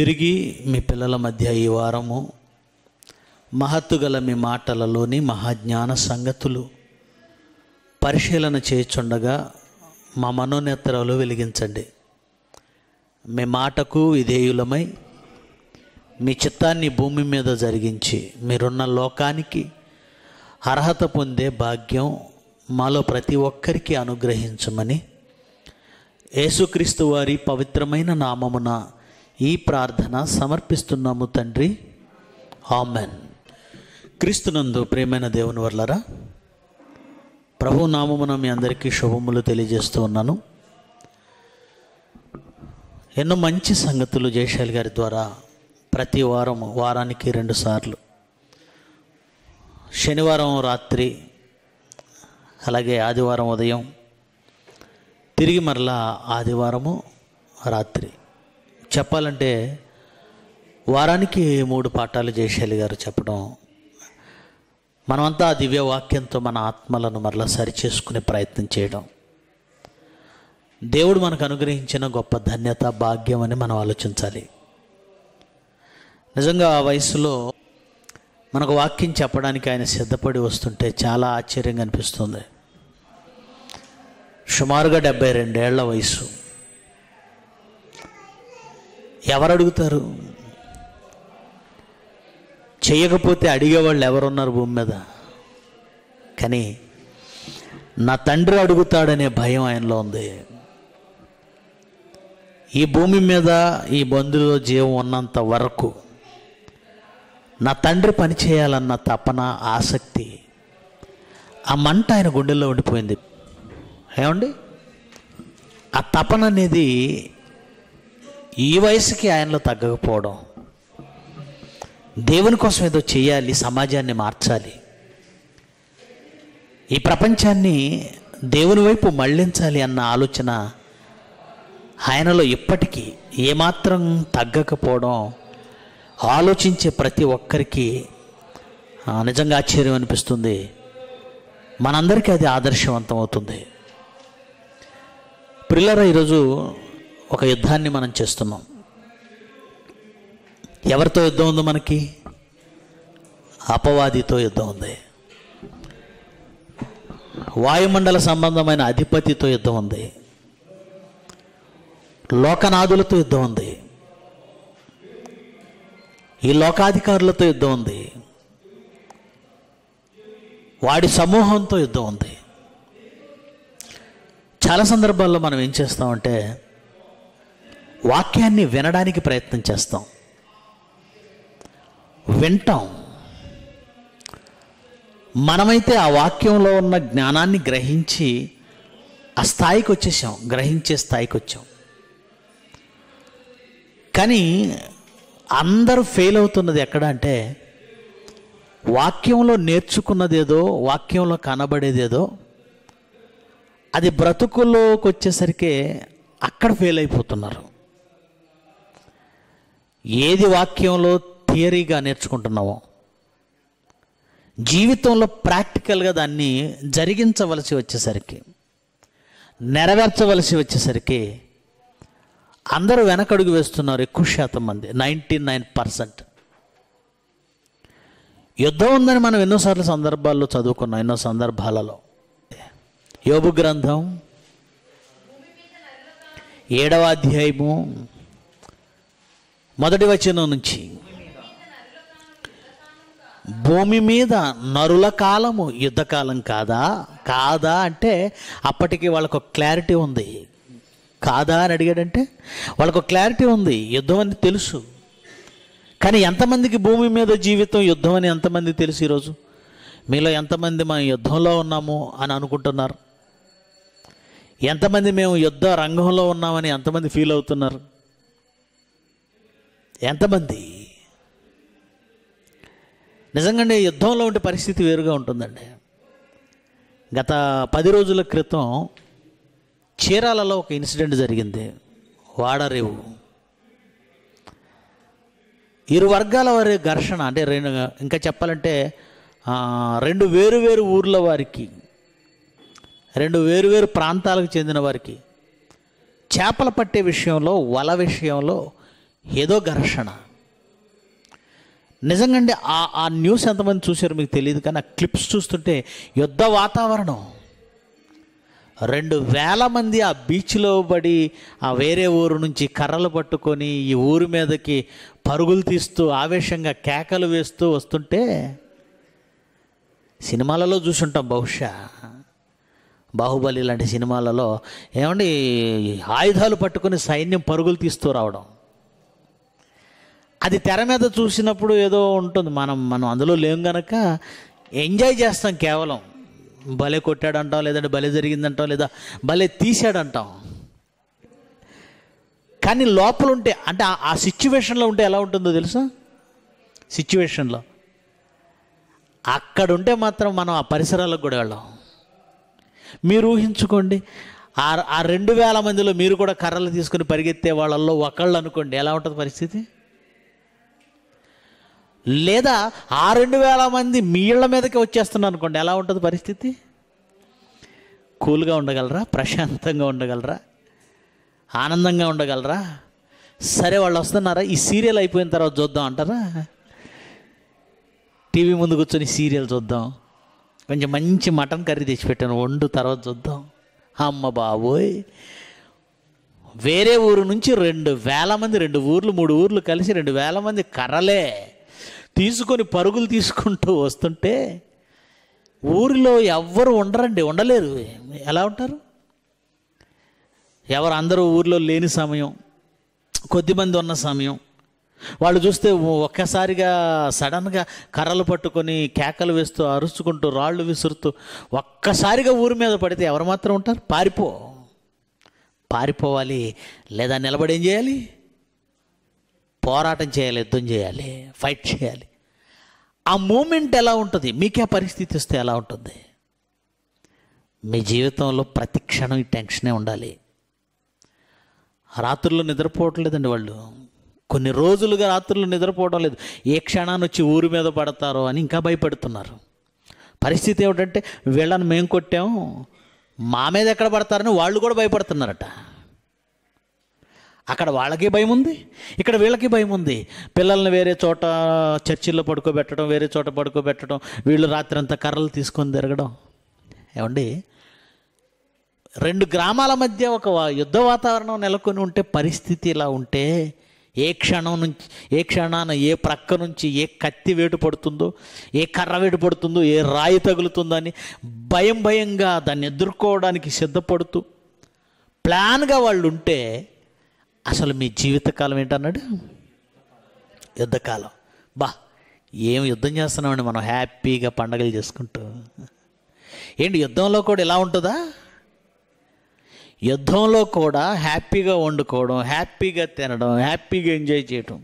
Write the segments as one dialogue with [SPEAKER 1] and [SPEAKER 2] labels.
[SPEAKER 1] తిరిగి మీ పిల్లల మధ్య ఈ వారము మహత్తుగల మీ మాటలలోని మహాజ్ఞాన సంగతులు పరిశీలన చేయుచుండగా మా మనోనేత్రాలు వెలిగించండి మీ మాటకు విధేయులమై మీ చిత్తాన్ని భూమి మీద జరిగించి మీరున్న లోకానికి అర్హత పొందే భాగ్యం మాలో ప్రతి ఒక్కరికి అనుగ్రహించమని యేసుక్రీస్తు వారి పవిత్రమైన నామమున ఈ ప్రార్థన సమర్పిస్తున్నాము తండ్రి ఆమెన్ క్రీస్తునందు ప్రేమైన దేవుని వర్లరా ప్రభు నామమున మీ అందరికీ శుభములు తెలియజేస్తూ ఉన్నాను ఎన్నో మంచి సంగతులు జయశాలి గారి ద్వారా ప్రతి వారం వారానికి రెండు సార్లు శనివారం రాత్రి అలాగే ఆదివారం ఉదయం తిరిగి మరలా ఆదివారము రాత్రి చెప్పాలంటే వారానికి మూడు పాఠాలు జయశైలి గారు చెప్పడం మనమంతా దివ్య వాక్యంతో మన ఆత్మలను మరలా సరిచేసుకునే ప్రయత్నం చేయడం దేవుడు మనకు అనుగ్రహించిన గొప్ప ధన్యత భాగ్యం అని మనం ఆలోచించాలి నిజంగా ఆ వయసులో మనకు వాక్యం చెప్పడానికి ఆయన సిద్ధపడి వస్తుంటే చాలా ఆశ్చర్యంగా అనిపిస్తుంది సుమారుగా డెబ్బై రెండేళ్ల వయసు ఎవరు అడుగుతారు చేయకపోతే అడిగేవాళ్ళు ఎవరున్నారు భూమి మీద కానీ నా తండ్రి అడుగుతాడనే భయం ఆయనలో ఉంది ఈ భూమి మీద ఈ బంధువులో జీవం ఉన్నంత వరకు నా తండ్రి పని చేయాలన్న తపన ఆసక్తి ఆ మంట ఆయన గుండెల్లో ఉండిపోయింది ఏమండి ఆ తపన అనేది ఈ వయసుకి ఆయనలో తగ్గకపోవడం దేవుని కోసం ఏదో చేయాలి సమాజాన్ని మార్చాలి ఈ ప్రపంచాన్ని దేవుని వైపు మళ్లించాలి అన్న ఆలోచన ఆయనలో ఇప్పటికీ ఏమాత్రం తగ్గకపోవడం ఆలోచించే ప్రతి ఒక్కరికి నిజంగా ఆశ్చర్యం అనిపిస్తుంది మనందరికీ అది ఆదర్శవంతం అవుతుంది పిల్లర ఈరోజు ఒక యుద్ధాన్ని మనం చేస్తున్నాం ఎవరితో యుద్ధం ఉంది మనకి అపవాదితో యుద్ధం ఉంది వాయుమండల సంబంధమైన అధిపతితో యుద్ధం ఉంది లోకనాథులతో యుద్ధం ఉంది ఈ లోకాధికారులతో యుద్ధం ఉంది వాడి సమూహంతో యుద్ధం ఉంది చాలా సందర్భాల్లో మనం ఏం చేస్తామంటే వాక్యాన్ని వినడానికి ప్రయత్నం చేస్తాం వింటాం మనమైతే ఆ వాక్యంలో ఉన్న జ్ఞానాన్ని గ్రహించి ఆ స్థాయికి వచ్చేసాం గ్రహించే స్థాయికి వచ్చాం కానీ అందరూ ఫెయిల్ అవుతున్నది ఎక్కడ అంటే వాక్యంలో నేర్చుకున్నదేదో వాక్యంలో కనబడేదేదో అది బ్రతుకుల్లోకి వచ్చేసరికి అక్కడ ఫెయిల్ అయిపోతున్నారు ఏది వాక్యంలో థియరీగా నేర్చుకుంటున్నామో జీవితంలో ప్రాక్టికల్గా దాన్ని జరిగించవలసి వచ్చేసరికి నెరవేర్చవలసి వచ్చేసరికి అందరూ వెనకడుగు వేస్తున్నారు ఎక్కువ శాతం మంది నైంటీ నైన్ పర్సెంట్ యుద్ధం ఉందని మనం ఎన్నోసార్లు సందర్భాల్లో చదువుకున్నాం ఎన్నో సందర్భాలలో యోగు గ్రంథం ఏడవ అధ్యాయము మొదటి వచనం నుంచి భూమి మీద నరుల కాలము యుద్ధకాలం కాదా కాదా అంటే అప్పటికి వాళ్ళకు క్లారిటీ ఉంది కాదా అని అడిగాడంటే వాళ్ళకు క్లారిటీ ఉంది యుద్ధం అని తెలుసు కానీ ఎంతమందికి భూమి మీద జీవితం యుద్ధం అని ఎంతమంది తెలుసు ఈరోజు మీలో ఎంతమంది మనం యుద్ధంలో ఉన్నాము అని అనుకుంటున్నారు ఎంతమంది మేము యుద్ధ రంగంలో ఉన్నామని ఎంతమంది ఫీల్ అవుతున్నారు ఎంతమంది నిజంగానే యుద్ధంలో ఉండే పరిస్థితి వేరుగా ఉంటుందండి గత పది రోజుల క్రితం చీరాలలో ఒక ఇన్సిడెంట్ జరిగింది వాడరేవు ఇరు వర్గాల వారి ఘర్షణ అంటే రెండు ఇంకా చెప్పాలంటే రెండు వేరువేరు ఊర్ల వారికి రెండు వేరువేరు ప్రాంతాలకు చెందిన వారికి చేపలు పట్టే విషయంలో వల విషయంలో ఏదో ఘర్షణ నిజంగా ఆ ఆ న్యూస్ ఎంతమంది చూశారు మీకు తెలియదు కానీ ఆ క్లిప్స్ చూస్తుంటే యుద్ధ వాతావరణం రెండు వేల మంది ఆ బీచ్లో పడి ఆ వేరే ఊరు నుంచి కర్రలు పట్టుకొని ఈ ఊరి మీదకి పరుగులు తీస్తూ ఆవేశంగా కేకలు వేస్తూ వస్తుంటే సినిమాలలో చూసుంటాం బహుశా బాహుబలి లాంటి సినిమాలలో ఏమండి ఆయుధాలు పట్టుకొని సైన్యం పరుగులు తీస్తూ రావడం అది తెర మీద చూసినప్పుడు ఏదో ఉంటుంది మనం మనం అందులో లేం గనక ఎంజాయ్ చేస్తాం కేవలం భలే కొట్టాడంటాం లేదంటే భలే జరిగిందంటాం లేదా భలే తీసాడంటాం కానీ లోపల ఉంటే అంటే ఆ సిచ్యువేషన్లో ఉంటే ఎలా ఉంటుందో తెలుసా సిచ్యువేషన్లో అక్కడ ఉంటే మాత్రం మనం ఆ పరిసరాలకు కూడా వెళ్ళాం మీరు ఊహించుకోండి ఆ ఆ రెండు వేల మందిలో మీరు కూడా కర్రలు తీసుకుని పరిగెత్తే వాళ్ళల్లో ఒకళ్ళు అనుకోండి ఎలా ఉంటుంది పరిస్థితి లేదా ఆ రెండు వేల మంది మీళ్ళ మీదకి వచ్చేస్తున్నారు అనుకోండి ఎలా ఉంటుంది పరిస్థితి కూల్గా ఉండగలరా ప్రశాంతంగా ఉండగలరా ఆనందంగా ఉండగలరా సరే వాళ్ళు వస్తున్నారా ఈ సీరియల్ అయిపోయిన తర్వాత చూద్దాం అంటారా టీవీ ముందు కూర్చొని సీరియల్ చూద్దాం కొంచెం మంచి మటన్ కర్రీ తెచ్చిపెట్టాను వండు తర్వాత చూద్దాం అమ్మ బాబోయ్ వేరే ఊరు నుంచి రెండు వేల మంది రెండు ఊర్లు మూడు ఊర్లు కలిసి రెండు వేల మంది కర్రలే తీసుకొని పరుగులు తీసుకుంటూ వస్తుంటే ఊరిలో ఎవ్వరు ఉండరండి ఉండలేరు ఎలా ఉంటారు ఎవరు అందరూ ఊరిలో లేని సమయం కొద్దిమంది ఉన్న సమయం వాళ్ళు చూస్తే ఒక్కసారిగా సడన్గా కర్రలు పట్టుకొని కేకలు వేస్తూ అరుచుకుంటూ రాళ్ళు విసురుతూ ఒక్కసారిగా ఊరి మీద పడితే ఎవరు మాత్రం ఉంటారు పారిపో పారిపోవాలి లేదా నిలబడి ఏం చేయాలి పోరాటం చేయాలి యుద్ధం చేయాలి ఫైట్ చేయాలి ఆ మూమెంట్ ఎలా ఉంటుంది మీకే పరిస్థితి వస్తే ఎలా ఉంటుంది మీ జీవితంలో ప్రతి క్షణం ఈ టెన్షనే ఉండాలి రాత్రుల్లో లేదండి వాళ్ళు కొన్ని రోజులుగా రాత్రులు నిద్రపోవడం లేదు ఏ క్షణాన్ని వచ్చి ఊరి మీద పడతారో అని ఇంకా భయపడుతున్నారు పరిస్థితి ఏమిటంటే వీళ్ళని మేము కొట్టాము మా మీద ఎక్కడ పడతారని వాళ్ళు కూడా భయపడుతున్నారట అక్కడ వాళ్ళకి భయం ఉంది ఇక్కడ వీళ్ళకి భయం ఉంది పిల్లల్ని వేరే చోట చర్చిల్లో పడుకోబెట్టడం వేరే చోట పడుకోబెట్టడం వీళ్ళు రాత్రి కర్రలు తీసుకొని తిరగడం ఏమండి రెండు గ్రామాల మధ్య ఒక యుద్ధ వాతావరణం నెలకొని ఉంటే పరిస్థితి ఇలా ఉంటే ఏ క్షణం నుంచి ఏ క్షణాన ఏ ప్రక్క నుంచి ఏ కత్తి వేటు పడుతుందో ఏ కర్ర వేటు పడుతుందో ఏ రాయి తగులుతుందని భయం భయంగా దాన్ని ఎదుర్కోవడానికి సిద్ధపడుతూ ప్లాన్గా వాళ్ళు ఉంటే అసలు మీ జీవితకాలం ఏంటన్నాడు యుద్ధకాలం బా ఏం యుద్ధం చేస్తున్నామండి మనం హ్యాపీగా పండగలు చేసుకుంటూ ఏంటి యుద్ధంలో కూడా ఇలా ఉంటుందా యుద్ధంలో కూడా హ్యాపీగా వండుకోవడం హ్యాపీగా తినడం హ్యాపీగా ఎంజాయ్ చేయడం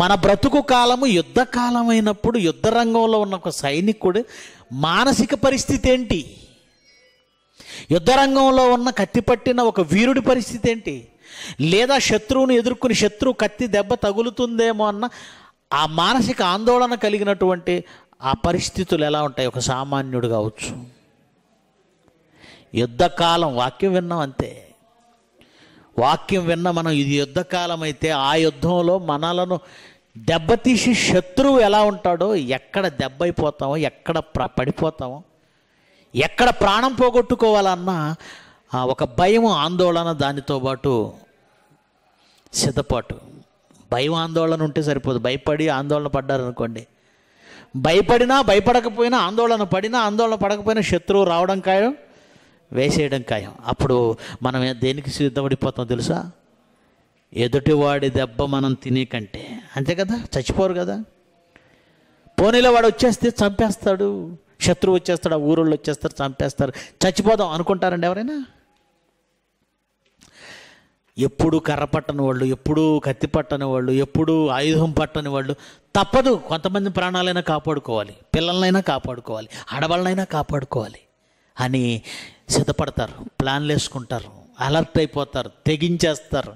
[SPEAKER 1] మన బ్రతుకు కాలము యుద్ధకాలం అయినప్పుడు యుద్ధ రంగంలో ఉన్న ఒక సైనికుడు మానసిక పరిస్థితి ఏంటి యుద్ధరంగంలో ఉన్న కత్తిపట్టిన ఒక వీరుడి పరిస్థితి ఏంటి లేదా శత్రువును ఎదుర్కొని శత్రువు కత్తి దెబ్బ తగులుతుందేమో అన్న ఆ మానసిక ఆందోళన కలిగినటువంటి ఆ పరిస్థితులు ఎలా ఉంటాయి ఒక సామాన్యుడు కావచ్చు యుద్ధకాలం వాక్యం విన్నాం అంతే వాక్యం విన్న మనం ఇది యుద్ధకాలం అయితే ఆ యుద్ధంలో మనలను దెబ్బతీసి శత్రువు ఎలా ఉంటాడో ఎక్కడ దెబ్బ అయిపోతామో ఎక్కడ పడిపోతామో ఎక్కడ ప్రాణం పోగొట్టుకోవాలన్నా ఒక భయం ఆందోళన దానితో పాటు సిద్ధపాటు భయం ఆందోళన ఉంటే సరిపోదు భయపడి ఆందోళన పడ్డారనుకోండి భయపడినా భయపడకపోయినా ఆందోళన పడినా ఆందోళన పడకపోయినా శత్రువు రావడం ఖాయం వేసేయడం ఖాయం అప్పుడు మనం దేనికి సిద్ధపడిపోతాం తెలుసా ఎదుటివాడి దెబ్బ మనం తినే కంటే అంతే కదా చచ్చిపోరు కదా పోనీలో వాడు వచ్చేస్తే చంపేస్తాడు శత్రువు వచ్చేస్తాడు ఆ ఊరోళ్ళు వచ్చేస్తారు చంపేస్తారు చచ్చిపోదాం అనుకుంటారండి ఎవరైనా ఎప్పుడు కర్ర పట్టని వాళ్ళు ఎప్పుడు కత్తి పట్టని వాళ్ళు ఎప్పుడు ఆయుధం పట్టని వాళ్ళు తప్పదు కొంతమంది ప్రాణాలైనా కాపాడుకోవాలి పిల్లలనైనా కాపాడుకోవాలి ఆడవాళ్ళనైనా కాపాడుకోవాలి అని సిద్ధపడతారు ప్లాన్లు వేసుకుంటారు అలర్ట్ అయిపోతారు తెగించేస్తారు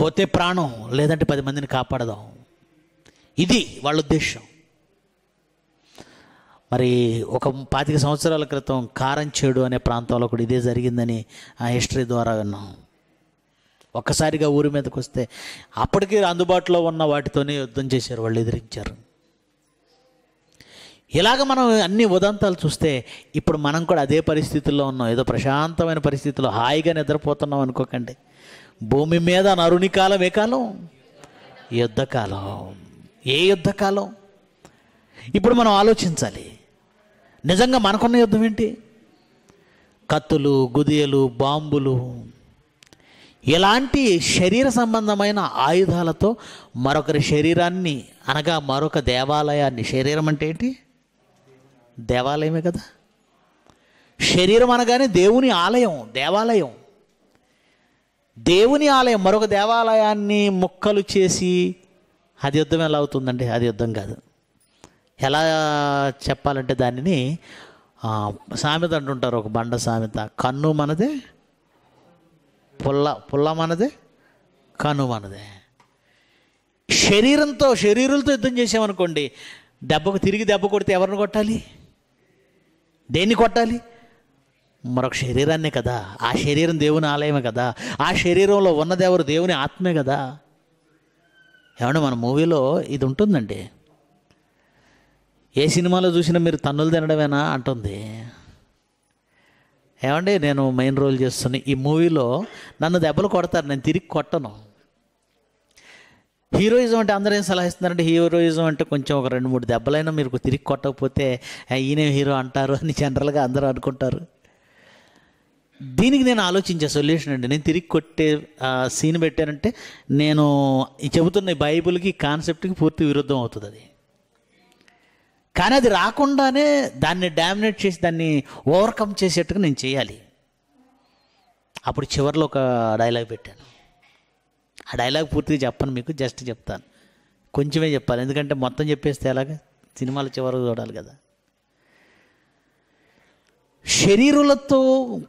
[SPEAKER 1] పోతే ప్రాణం లేదంటే పది మందిని కాపాడదాం ఇది వాళ్ళ ఉద్దేశం మరి ఒక పాతిక సంవత్సరాల క్రితం కారంచేడు అనే ప్రాంతంలో కూడా ఇదే జరిగిందని ఆ హిస్టరీ ద్వారా విన్నాం ఒక్కసారిగా ఊరి మీదకి వస్తే అప్పటికీ అందుబాటులో ఉన్న వాటితోనే యుద్ధం చేశారు వాళ్ళు ఎదిరించారు ఇలాగ మనం అన్ని ఉదంతాలు చూస్తే ఇప్పుడు మనం కూడా అదే పరిస్థితుల్లో ఉన్నాం ఏదో ప్రశాంతమైన పరిస్థితుల్లో హాయిగా నిద్రపోతున్నాం అనుకోకండి భూమి మీద నరుని కాలం ఏ కాలం యుద్ధకాలం ఏ యుద్ధకాలం ఇప్పుడు మనం ఆలోచించాలి నిజంగా మనకున్న యుద్ధం ఏంటి కత్తులు గుదియలు బాంబులు ఇలాంటి శరీర సంబంధమైన ఆయుధాలతో మరొకరి శరీరాన్ని అనగా మరొక దేవాలయాన్ని శరీరం అంటే ఏంటి దేవాలయమే కదా శరీరం అనగానే దేవుని ఆలయం దేవాలయం దేవుని ఆలయం మరొక దేవాలయాన్ని ముక్కలు చేసి అది యుద్ధం ఎలా అవుతుందండి అది యుద్ధం కాదు ఎలా చెప్పాలంటే దానిని సామెత అంటుంటారు ఒక బండ సామెత కన్ను మనదే పుల్ల పుల్ల మనదే కన్ను మనదే శరీరంతో శరీరులతో యుద్ధం చేసామనుకోండి దెబ్బకు తిరిగి దెబ్బ కొడితే ఎవరిని కొట్టాలి దేన్ని కొట్టాలి మరొక శరీరాన్నే కదా ఆ శరీరం దేవుని ఆలయమే కదా ఆ శరీరంలో ఉన్నదెవరు దేవుని ఆత్మే కదా ఏమన్నా మన మూవీలో ఇది ఉంటుందండి ఏ సినిమాలో చూసినా మీరు తన్నులు తినడమేనా అంటుంది ఏమండి నేను మెయిన్ రోల్ చేస్తున్న ఈ మూవీలో నన్ను దెబ్బలు కొడతారు నేను తిరిగి కొట్టను హీరోయిజం అంటే అందరూ ఏం సలహా ఇస్తున్నారంటే హీరోయిజం అంటే కొంచెం ఒక రెండు మూడు దెబ్బలైనా మీరు తిరిగి కొట్టకపోతే ఈయనే హీరో అంటారు అని జనరల్గా అందరూ అనుకుంటారు దీనికి నేను ఆలోచించే సొల్యూషన్ అండి నేను తిరిగి కొట్టే సీన్ పెట్టానంటే నేను చెబుతున్న బైబుల్కి కాన్సెప్ట్కి పూర్తి విరుద్ధం అవుతుంది అది కానీ అది రాకుండానే దాన్ని డామినేట్ చేసి దాన్ని ఓవర్కమ్ చేసేట్టుగా నేను చేయాలి అప్పుడు చివరిలో ఒక డైలాగ్ పెట్టాను ఆ డైలాగ్ పూర్తిగా చెప్పను మీకు జస్ట్ చెప్తాను కొంచెమే చెప్పాలి ఎందుకంటే మొత్తం చెప్పేస్తే ఎలాగ సినిమాలు చివరకు చూడాలి కదా శరీరులతో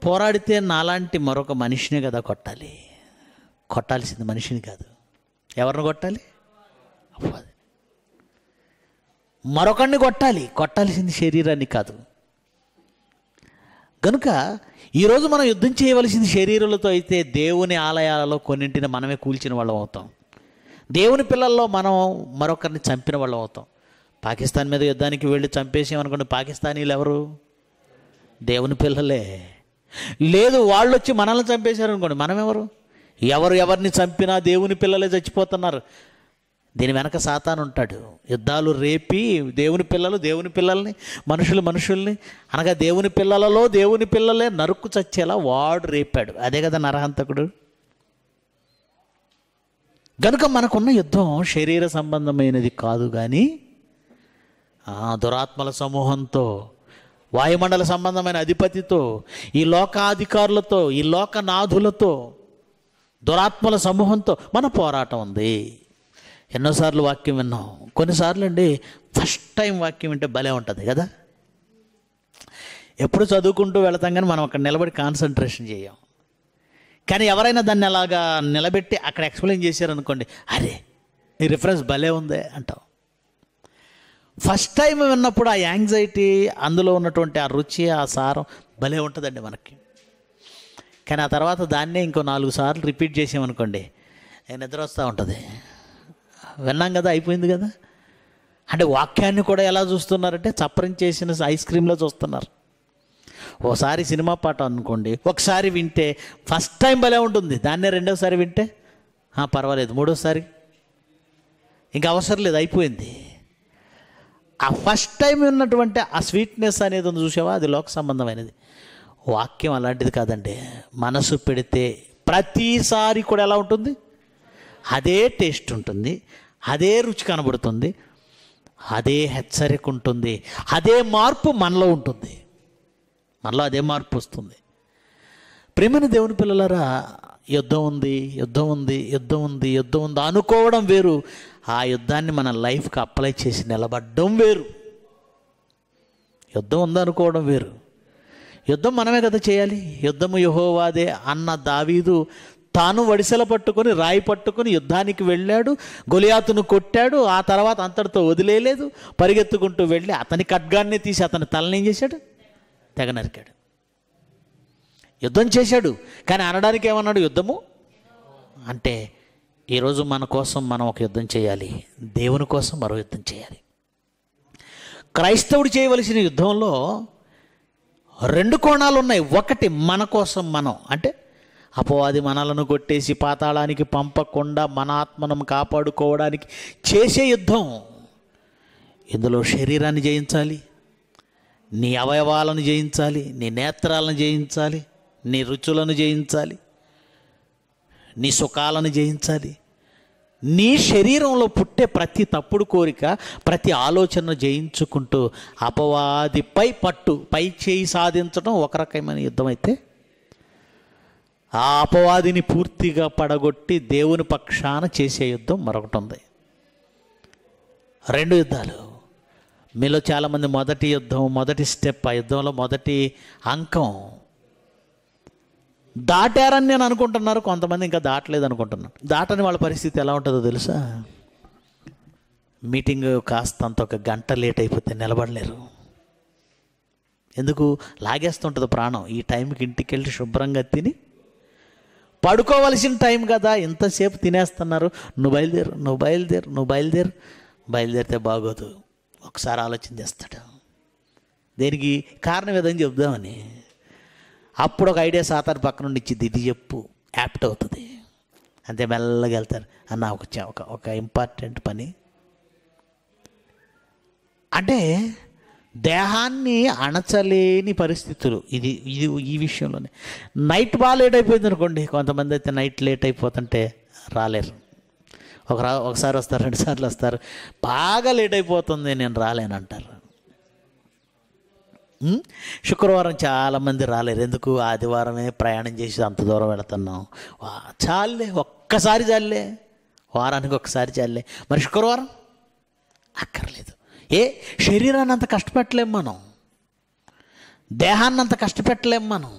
[SPEAKER 1] పోరాడితే నాలాంటి మరొక మనిషినే కదా కొట్టాలి కొట్టాల్సింది మనిషిని కాదు ఎవరిని కొట్టాలి అవ్వదు మరొకడిని కొట్టాలి కొట్టాల్సింది శరీరాన్ని కాదు కనుక ఈరోజు మనం యుద్ధం చేయవలసింది శరీరాలతో అయితే దేవుని ఆలయాలలో కొన్నింటిని మనమే కూల్చిన వాళ్ళం అవుతాం దేవుని పిల్లల్లో మనం మరొకరిని చంపిన వాళ్ళం అవుతాం పాకిస్తాన్ మీద యుద్ధానికి వెళ్ళి చంపేసామనుకోండి పాకిస్తానీలు ఎవరు దేవుని పిల్లలే లేదు వాళ్ళు వచ్చి మనల్ని చంపేశారు అనుకోండి మనం ఎవరు ఎవరు ఎవరిని చంపినా దేవుని పిల్లలే చచ్చిపోతున్నారు దీని వెనక సాతాను ఉంటాడు యుద్ధాలు రేపి దేవుని పిల్లలు దేవుని పిల్లల్ని మనుషులు మనుషుల్ని అనగా దేవుని పిల్లలలో దేవుని పిల్లలే నరుక్కు చచ్చేలా వాడు రేపాడు అదే కదా నరహంతకుడు కనుక మనకున్న యుద్ధం శరీర సంబంధమైనది కాదు కానీ దురాత్మల సమూహంతో వాయుమండల సంబంధమైన అధిపతితో ఈ లోకాధికారులతో ఈ లోకనాథులతో దురాత్మల సమూహంతో మన పోరాటం ఉంది ఎన్నోసార్లు వాక్యం విన్నాం కొన్నిసార్లు అండి ఫస్ట్ టైం వాక్యం వింటే భలే ఉంటుంది కదా ఎప్పుడు చదువుకుంటూ వెళతాం కానీ మనం అక్కడ నిలబడి కాన్సన్ట్రేషన్ చేయం కానీ ఎవరైనా దాన్ని అలాగా నిలబెట్టి అక్కడ ఎక్స్ప్లెయిన్ చేశారనుకోండి అరే నీ రిఫరెన్స్ భలే ఉందే అంటాం ఫస్ట్ టైం విన్నప్పుడు ఆ యాంగ్జైటీ అందులో ఉన్నటువంటి ఆ రుచి ఆ సారం భలే ఉంటుందండి మనకి కానీ ఆ తర్వాత దాన్నే ఇంకో నాలుగు సార్లు రిపీట్ చేసామనుకోండి నిద్ర వస్తూ ఉంటుంది విన్నాం కదా అయిపోయింది కదా అంటే వాక్యాన్ని కూడా ఎలా చూస్తున్నారంటే చేసిన ఐస్ క్రీమ్లో చూస్తున్నారు ఓసారి సినిమా పాట అనుకోండి ఒకసారి వింటే ఫస్ట్ టైం భలే ఉంటుంది దాన్నే రెండోసారి వింటే పర్వాలేదు మూడోసారి ఇంకా అవసరం లేదు అయిపోయింది ఆ ఫస్ట్ టైం ఉన్నటువంటి ఆ స్వీట్నెస్ అనేది ఉంది చూసావా అది లోక సంబంధమైనది వాక్యం అలాంటిది కాదండి మనసు పెడితే ప్రతిసారి కూడా ఎలా ఉంటుంది అదే టేస్ట్ ఉంటుంది అదే రుచి కనబడుతుంది అదే హెచ్చరిక ఉంటుంది అదే మార్పు మనలో ఉంటుంది మనలో అదే మార్పు వస్తుంది ప్రేమని దేవుని పిల్లలరా యుద్ధం ఉంది యుద్ధం ఉంది యుద్ధం ఉంది యుద్ధం ఉంది అనుకోవడం వేరు ఆ యుద్ధాన్ని మన లైఫ్కి అప్లై చేసి నిలబడడం వేరు యుద్ధం ఉందనుకోవడం వేరు యుద్ధం మనమే కదా చేయాలి యుద్ధము యహోవాదే అన్న దావీదు తాను వడిసెల పట్టుకొని రాయి పట్టుకొని యుద్ధానికి వెళ్ళాడు గొలియాతును కొట్టాడు ఆ తర్వాత అంతటితో వదిలేయలేదు పరిగెత్తుకుంటూ వెళ్ళి అతని ఖడ్గాన్ని తీసి అతని తలని ఏం చేశాడు తెగ నరికాడు యుద్ధం చేశాడు కానీ అనడానికి ఏమన్నాడు యుద్ధము అంటే ఈరోజు మన కోసం మనం ఒక యుద్ధం చేయాలి దేవుని కోసం మరో యుద్ధం చేయాలి క్రైస్తవుడు చేయవలసిన యుద్ధంలో రెండు కోణాలు ఉన్నాయి ఒకటి మన కోసం మనం అంటే అపవాది మనలను కొట్టేసి పాతాళానికి పంపకుండా మన ఆత్మను కాపాడుకోవడానికి చేసే యుద్ధం ఇందులో శరీరాన్ని జయించాలి నీ అవయవాలను జయించాలి నీ నేత్రాలను జయించాలి నీ రుచులను జయించాలి నీ సుఖాలను జయించాలి నీ శరీరంలో పుట్టే ప్రతి తప్పుడు కోరిక ప్రతి ఆలోచన జయించుకుంటూ అపవాదిపై పట్టు పై చేయి సాధించడం ఒక రకమైన యుద్ధం అయితే ఆ అపవాదిని పూర్తిగా పడగొట్టి దేవుని పక్షాన చేసే యుద్ధం మరొకటి ఉంది రెండు యుద్ధాలు మీలో చాలామంది మొదటి యుద్ధం మొదటి స్టెప్ ఆ యుద్ధంలో మొదటి అంకం దాటారని నేను అనుకుంటున్నారు కొంతమంది ఇంకా దాటలేదు అనుకుంటున్నారు దాటని వాళ్ళ పరిస్థితి ఎలా ఉంటుందో తెలుసా మీటింగ్ అంత ఒక గంట లేట్ అయిపోతే నిలబడలేరు ఎందుకు లాగేస్తుంటుంది ప్రాణం ఈ టైంకి ఇంటికి వెళ్ళి శుభ్రంగా తిని పడుకోవలసిన టైం కదా ఇంతసేపు తినేస్తున్నారు నువ్వు బయలుదేరు నువ్వు బయలుదేరు నువ్వు బయలుదేరు బయలుదేరితే బాగోదు ఒకసారి ఆలోచన చేస్తాడు దేనికి కారణం ఏదని చెప్దామని అప్పుడు ఒక ఐడియా సాతారు పక్క నుండి ఇచ్చింది ఇది చెప్పు యాప్ట్ అవుతుంది అంతే మెల్లగా వెళ్తారు అన్న ఒక ఒక ఇంపార్టెంట్ పని అంటే దేహాన్ని అణచలేని పరిస్థితులు ఇది ఇది ఈ విషయంలోనే నైట్ బాగా లేట్ అయిపోయింది అనుకోండి కొంతమంది అయితే నైట్ లేట్ అయిపోతుంటే రాలేరు ఒక రా ఒకసారి వస్తారు రెండు సార్లు వస్తారు బాగా లేట్ అయిపోతుంది నేను రాలేనంటారు శుక్రవారం చాలామంది రాలేరు ఎందుకు ఆదివారమే ప్రయాణం చేసి అంత దూరం వెళుతున్నాం చాలే ఒక్కసారి చాలే వారానికి ఒకసారి చాలే మరి శుక్రవారం అక్కర్లేదు ఏ శరీరాన్ని అంత కష్టపెట్టలేం మనం దేహాన్ని అంత కష్టపెట్టలేం మనం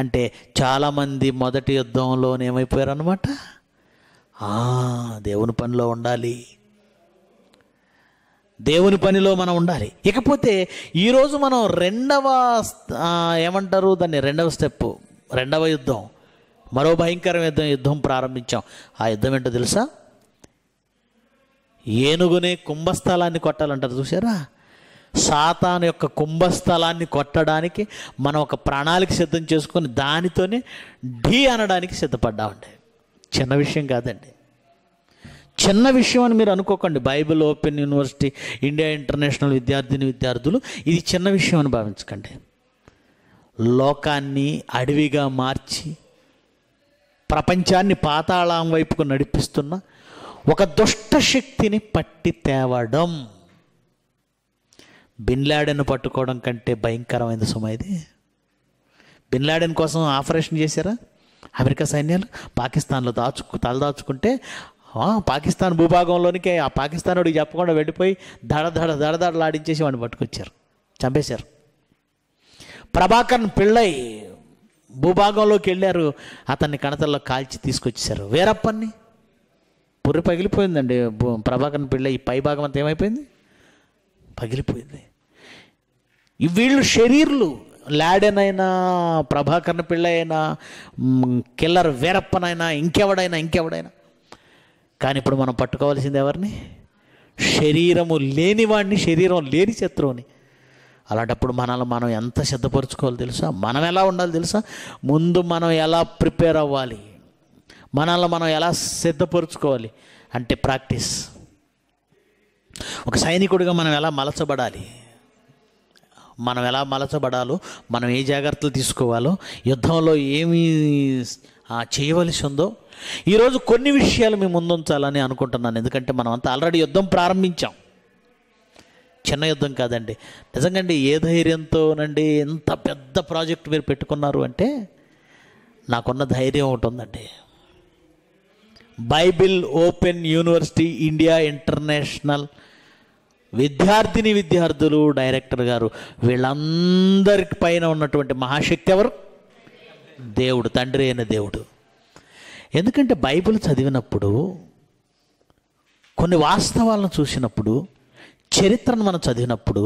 [SPEAKER 1] అంటే చాలామంది మొదటి యుద్ధంలోనే ఏమైపోయారు అనమాట దేవుని పనిలో ఉండాలి దేవుని పనిలో మనం ఉండాలి ఇకపోతే ఈరోజు మనం రెండవ ఏమంటారు దాన్ని రెండవ స్టెప్ రెండవ యుద్ధం మరో భయంకర యుద్ధం యుద్ధం ప్రారంభించాం ఆ యుద్ధం ఏంటో తెలుసా ఏనుగునే కుంభస్థలాన్ని కొట్టాలంటారు చూసారా సాతాను యొక్క కుంభస్థలాన్ని కొట్టడానికి మనం ఒక ప్రణాళిక సిద్ధం చేసుకొని దానితోనే ఢీ అనడానికి సిద్ధపడ్డామండి చిన్న విషయం కాదండి చిన్న విషయం అని మీరు అనుకోకండి Bible open university India international విద్యార్థిని విద్యార్థులు ఇది చిన్న విషయం అని భావించకండి లోకాన్ని అడవిగా మార్చి ప్రపంచాన్ని పాతాళం వైపుకు నడిపిస్తున్న ఒక దుష్ట శక్తిని పట్టి తేవడం బిన్లాడెన్ పట్టుకోవడం కంటే భయంకరమైన సుమైది బిన్లాడెన్ కోసం ఆపరేషన్ చేశారా అమెరికా సైన్యాలు పాకిస్తాన్లో దాచు తలదాచుకుంటే పాకిస్తాన్ భూభాగంలోనికి ఆ పాకిస్తానుడికి చెప్పకుండా వెళ్ళిపోయి దడ దడ దడదడలాడించేసి వాడిని పట్టుకొచ్చారు చంపేశారు ప్రభాకర్ పిళ్ళై భూభాగంలోకి వెళ్ళారు అతన్ని కణతల్లో కాల్చి తీసుకొచ్చేశారు వీరప్పని బుర్ర పగిలిపోయిందండి ప్రభాకరన్ పిల్ల ఈ పై భాగం అంతా ఏమైపోయింది పగిలిపోయింది వీళ్ళు శరీరులు లాడెనైనా ప్రభాకరన్ పిల్ల అయినా కిల్లర్ వీరప్పనైనా ఇంకెవడైనా ఇంకెవడైనా కానీ ఇప్పుడు మనం పట్టుకోవాల్సింది ఎవరిని శరీరము లేనివాడిని శరీరం లేని శత్రువుని అలాంటప్పుడు మనల్ని మనం ఎంత సిద్ధపరచుకోవాలి తెలుసా మనం ఎలా ఉండాలి తెలుసా ముందు మనం ఎలా ప్రిపేర్ అవ్వాలి మనల్ని మనం ఎలా సిద్ధపరుచుకోవాలి అంటే ప్రాక్టీస్ ఒక సైనికుడిగా మనం ఎలా మలచబడాలి మనం ఎలా మలచబడాలో మనం ఏ జాగ్రత్తలు తీసుకోవాలో యుద్ధంలో ఏమి చేయవలసి ఉందో ఈరోజు కొన్ని విషయాలు మేము ముందుంచాలని అనుకుంటున్నాను ఎందుకంటే మనం అంతా ఆల్రెడీ యుద్ధం ప్రారంభించాం చిన్న యుద్ధం కాదండి నిజంగా ఏ ధైర్యంతోనండి ఎంత పెద్ద ప్రాజెక్ట్ మీరు పెట్టుకున్నారు అంటే నాకున్న ధైర్యం ఒకటి ఉందండి Bible open university India international విద్యార్థిని విద్యార్థులు డైరెక్టర్ గారు వీళ్ళందరి పైన ఉన్నటువంటి మహాశక్తి ఎవరు దేవుడు తండ్రి అయిన దేవుడు ఎందుకంటే బైబిల్ చదివినప్పుడు కొన్ని వాస్తవాలను చూసినప్పుడు చరిత్రను మనం చదివినప్పుడు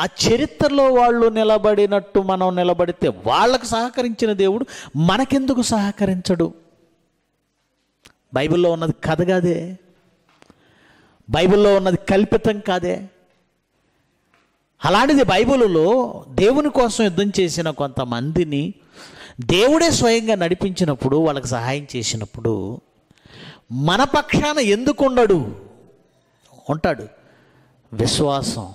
[SPEAKER 1] ఆ చరిత్రలో వాళ్ళు నిలబడినట్టు మనం నిలబడితే వాళ్ళకు సహకరించిన దేవుడు మనకెందుకు సహకరించడు బైబిల్లో ఉన్నది కథ కాదే బైబిల్లో ఉన్నది కల్పితం కాదే అలాంటిది బైబిల్లో దేవుని కోసం యుద్ధం చేసిన కొంతమందిని దేవుడే స్వయంగా నడిపించినప్పుడు వాళ్ళకి సహాయం చేసినప్పుడు మన పక్షాన ఎందుకు ఉండడు ఉంటాడు విశ్వాసం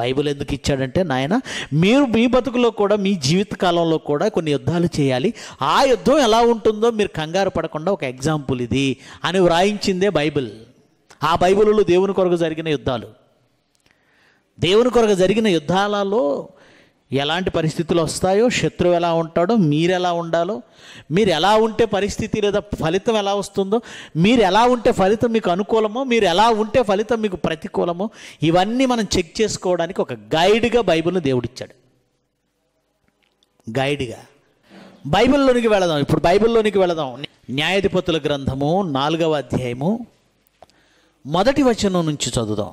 [SPEAKER 1] బైబిల్ ఎందుకు ఇచ్చాడంటే నాయన మీరు మీ బతుకులో కూడా మీ జీవిత కాలంలో కూడా కొన్ని యుద్ధాలు చేయాలి ఆ యుద్ధం ఎలా ఉంటుందో మీరు కంగారు పడకుండా ఒక ఎగ్జాంపుల్ ఇది అని వ్రాయించిందే బైబిల్ ఆ బైబిల్లో దేవుని కొరకు జరిగిన యుద్ధాలు దేవుని కొరకు జరిగిన యుద్ధాలలో ఎలాంటి పరిస్థితులు వస్తాయో శత్రువు ఎలా ఉంటాడో మీరు ఎలా ఉండాలో మీరు ఎలా ఉంటే పరిస్థితి లేదా ఫలితం ఎలా వస్తుందో మీరు ఎలా ఉంటే ఫలితం మీకు అనుకూలమో మీరు ఎలా ఉంటే ఫలితం మీకు ప్రతికూలమో ఇవన్నీ మనం చెక్ చేసుకోవడానికి ఒక గైడ్గా బైబిల్ను దేవుడిచ్చాడు గైడ్గా బైబిల్లోనికి వెళదాం ఇప్పుడు బైబిల్లోనికి వెళదాం న్యాయాధిపతుల గ్రంథము నాలుగవ అధ్యాయము మొదటి వచనం నుంచి చదువుదాం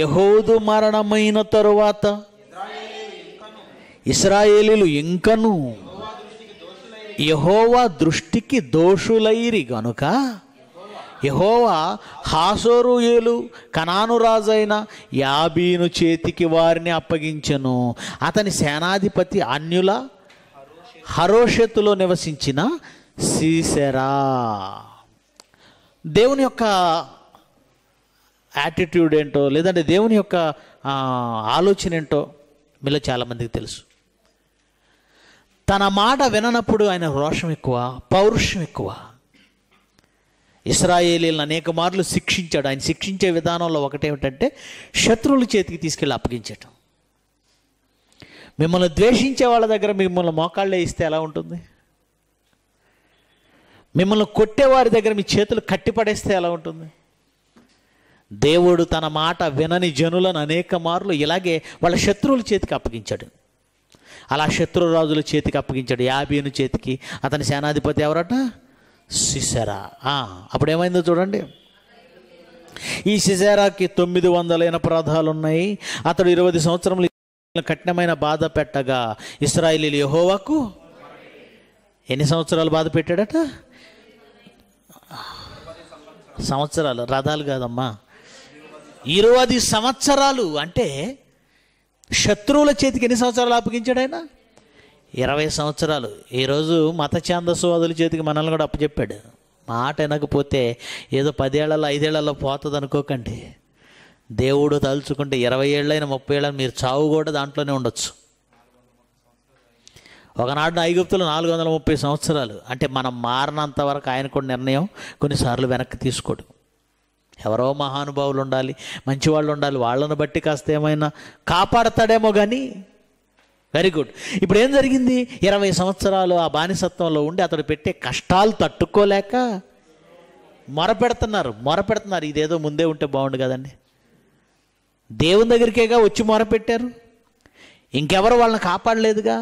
[SPEAKER 1] యహోదు మరణమైన తరువాత ఇస్రాయేలీలు ఇంకను యహోవా దృష్టికి దోషులైరి గనుక యహోవా హాసోరుయేలు కనాను రాజైన యాబీను చేతికి వారిని అప్పగించను అతని సేనాధిపతి అన్యుల హరోషత్తులో నివసించిన సీసెరా దేవుని యొక్క యాటిట్యూడ్ ఏంటో లేదంటే దేవుని యొక్క ఆలోచన ఏంటో మీలో చాలామందికి తెలుసు తన మాట విననప్పుడు ఆయన రోషం ఎక్కువ పౌరుషం ఎక్కువ ఇస్రాయేలీలను అనేక మార్లు శిక్షించాడు ఆయన శిక్షించే విధానంలో ఒకటేమిటంటే శత్రువుల చేతికి తీసుకెళ్ళి అప్పగించటం మిమ్మల్ని ద్వేషించే వాళ్ళ దగ్గర మిమ్మల్ని మోకాళ్ళే ఇస్తే ఎలా ఉంటుంది మిమ్మల్ని కొట్టేవారి దగ్గర మీ చేతులు కట్టిపడేస్తే ఎలా ఉంటుంది దేవుడు తన మాట వినని జనులను అనేక మార్లు ఇలాగే వాళ్ళ శత్రువుల చేతికి అప్పగించాడు అలా శత్రురాజుల చేతికి అప్పగించాడు యాబీను చేతికి అతని సేనాధిపతి ఎవరట సిసెరా ఏమైందో చూడండి ఈ సిసెరాకి తొమ్మిది వందల అపరాధాలు ఉన్నాయి అతడు ఇరవై సంవత్సరములు కఠినమైన బాధ పెట్టగా ఇస్రాయిలీ యహోవాకు ఎన్ని సంవత్సరాలు బాధ పెట్టాడట సంవత్సరాలు రథాలు కాదమ్మా ఇరవై సంవత్సరాలు అంటే శత్రువుల చేతికి ఎన్ని సంవత్సరాలు అప్పగించాడు ఆయన ఇరవై సంవత్సరాలు ఈరోజు మత ఛాందస్వాదుల చేతికి మనల్ని కూడా అప్పచెప్పాడు మాట వినకపోతే ఏదో పదేళ్లలో ఐదేళ్లలో పోతుంది అనుకోకండి దేవుడు తలుచుకుంటే ఇరవై ఏళ్ళైనా ముప్పై ఏళ్ళైనా మీరు చావు కూడా దాంట్లోనే ఉండొచ్చు ఒకనాడు ఐగుప్తులు నాలుగు వందల ముప్పై సంవత్సరాలు అంటే మనం మారినంత వరకు ఆయన కూడా నిర్ణయం కొన్నిసార్లు వెనక్కి తీసుకోడు ఎవరో మహానుభావులు ఉండాలి మంచివాళ్ళు ఉండాలి వాళ్ళను బట్టి కాస్త ఏమైనా కాపాడతాడేమో కానీ వెరీ గుడ్ ఇప్పుడు ఏం జరిగింది ఇరవై సంవత్సరాలు ఆ బానిసత్వంలో ఉండి అతడు పెట్టే కష్టాలు తట్టుకోలేక మొరపెడుతున్నారు మొరపెడుతున్నారు ఇదేదో ముందే ఉంటే బాగుండు కదండి దేవుని దగ్గరికేగా వచ్చి మొరపెట్టారు ఇంకెవరు వాళ్ళని కాపాడలేదుగా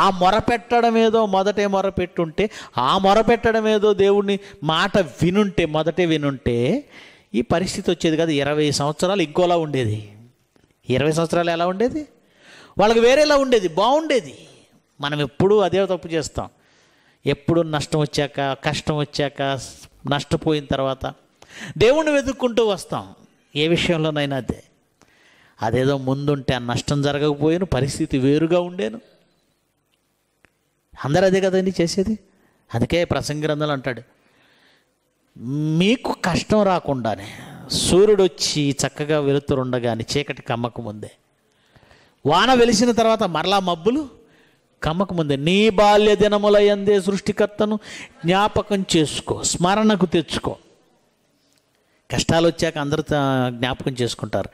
[SPEAKER 1] ఆ మొరపెట్టడం ఏదో మొదటే మొరపెట్టుంటే ఆ మొరపెట్టడం ఏదో దేవుడిని మాట వినుంటే మొదటే వినుంటే ఈ పరిస్థితి వచ్చేది కాదు ఇరవై సంవత్సరాలు ఇంకోలా ఉండేది ఇరవై సంవత్సరాలు ఎలా ఉండేది వాళ్ళకి వేరేలా ఉండేది బాగుండేది మనం ఎప్పుడూ అదే తప్పు చేస్తాం ఎప్పుడు నష్టం వచ్చాక కష్టం వచ్చాక నష్టపోయిన తర్వాత దేవుణ్ణి వెతుక్కుంటూ వస్తాం ఏ విషయంలోనైనా అదే అదేదో ముందుంటే ఆ నష్టం జరగకపోయాను పరిస్థితి వేరుగా ఉండేను అందరూ అదే కదండి చేసేది అందుకే ప్రసంగ గ్రంథాలు అంటాడు మీకు కష్టం రాకుండానే సూర్యుడు వచ్చి చక్కగా వెలుతురుండగానే చీకటి కమ్మకు ముందే వాన వెలిసిన తర్వాత మరలా మబ్బులు కమ్మకు ముందే నీ బాల్య దినముల ఎందే సృష్టికర్తను జ్ఞాపకం చేసుకో స్మరణకు తెచ్చుకో కష్టాలు వచ్చాక అందరూ జ్ఞాపకం చేసుకుంటారు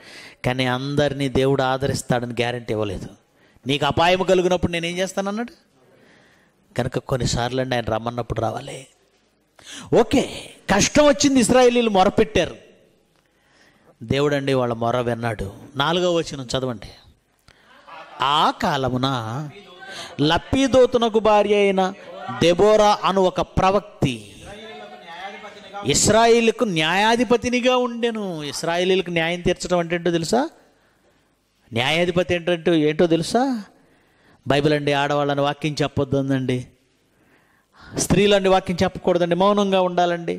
[SPEAKER 1] కానీ అందరినీ దేవుడు ఆదరిస్తాడని గ్యారంటీ ఇవ్వలేదు నీకు అపాయం కలిగినప్పుడు నేనేం చేస్తాను అన్నాడు కనుక కొన్నిసార్లు అండి ఆయన రమ్మన్నప్పుడు రావాలి ఓకే కష్టం వచ్చింది ఇస్రాయేలీలు మొరపెట్టారు దేవుడండి వాళ్ళ మొర విన్నాడు నాలుగవ వచ్చిన చదవండి ఆ కాలమున లప్పీదోతునకు భార్య అయిన దెబోరా అను ఒక ప్రవక్తి ఇస్రాయిల్కు న్యాయాధిపతినిగా ఉండెను ఇస్రాయిలీలకు న్యాయం తీర్చడం అంటే ఏంటో తెలుసా న్యాయాధిపతి ఏంటంటే ఏంటో తెలుసా బైబిల్ అండి ఆడవాళ్ళని వాక్యం చెప్పొద్దు అందండి స్త్రీలన్నీ వాక్యం చెప్పకూడదండి మౌనంగా ఉండాలండి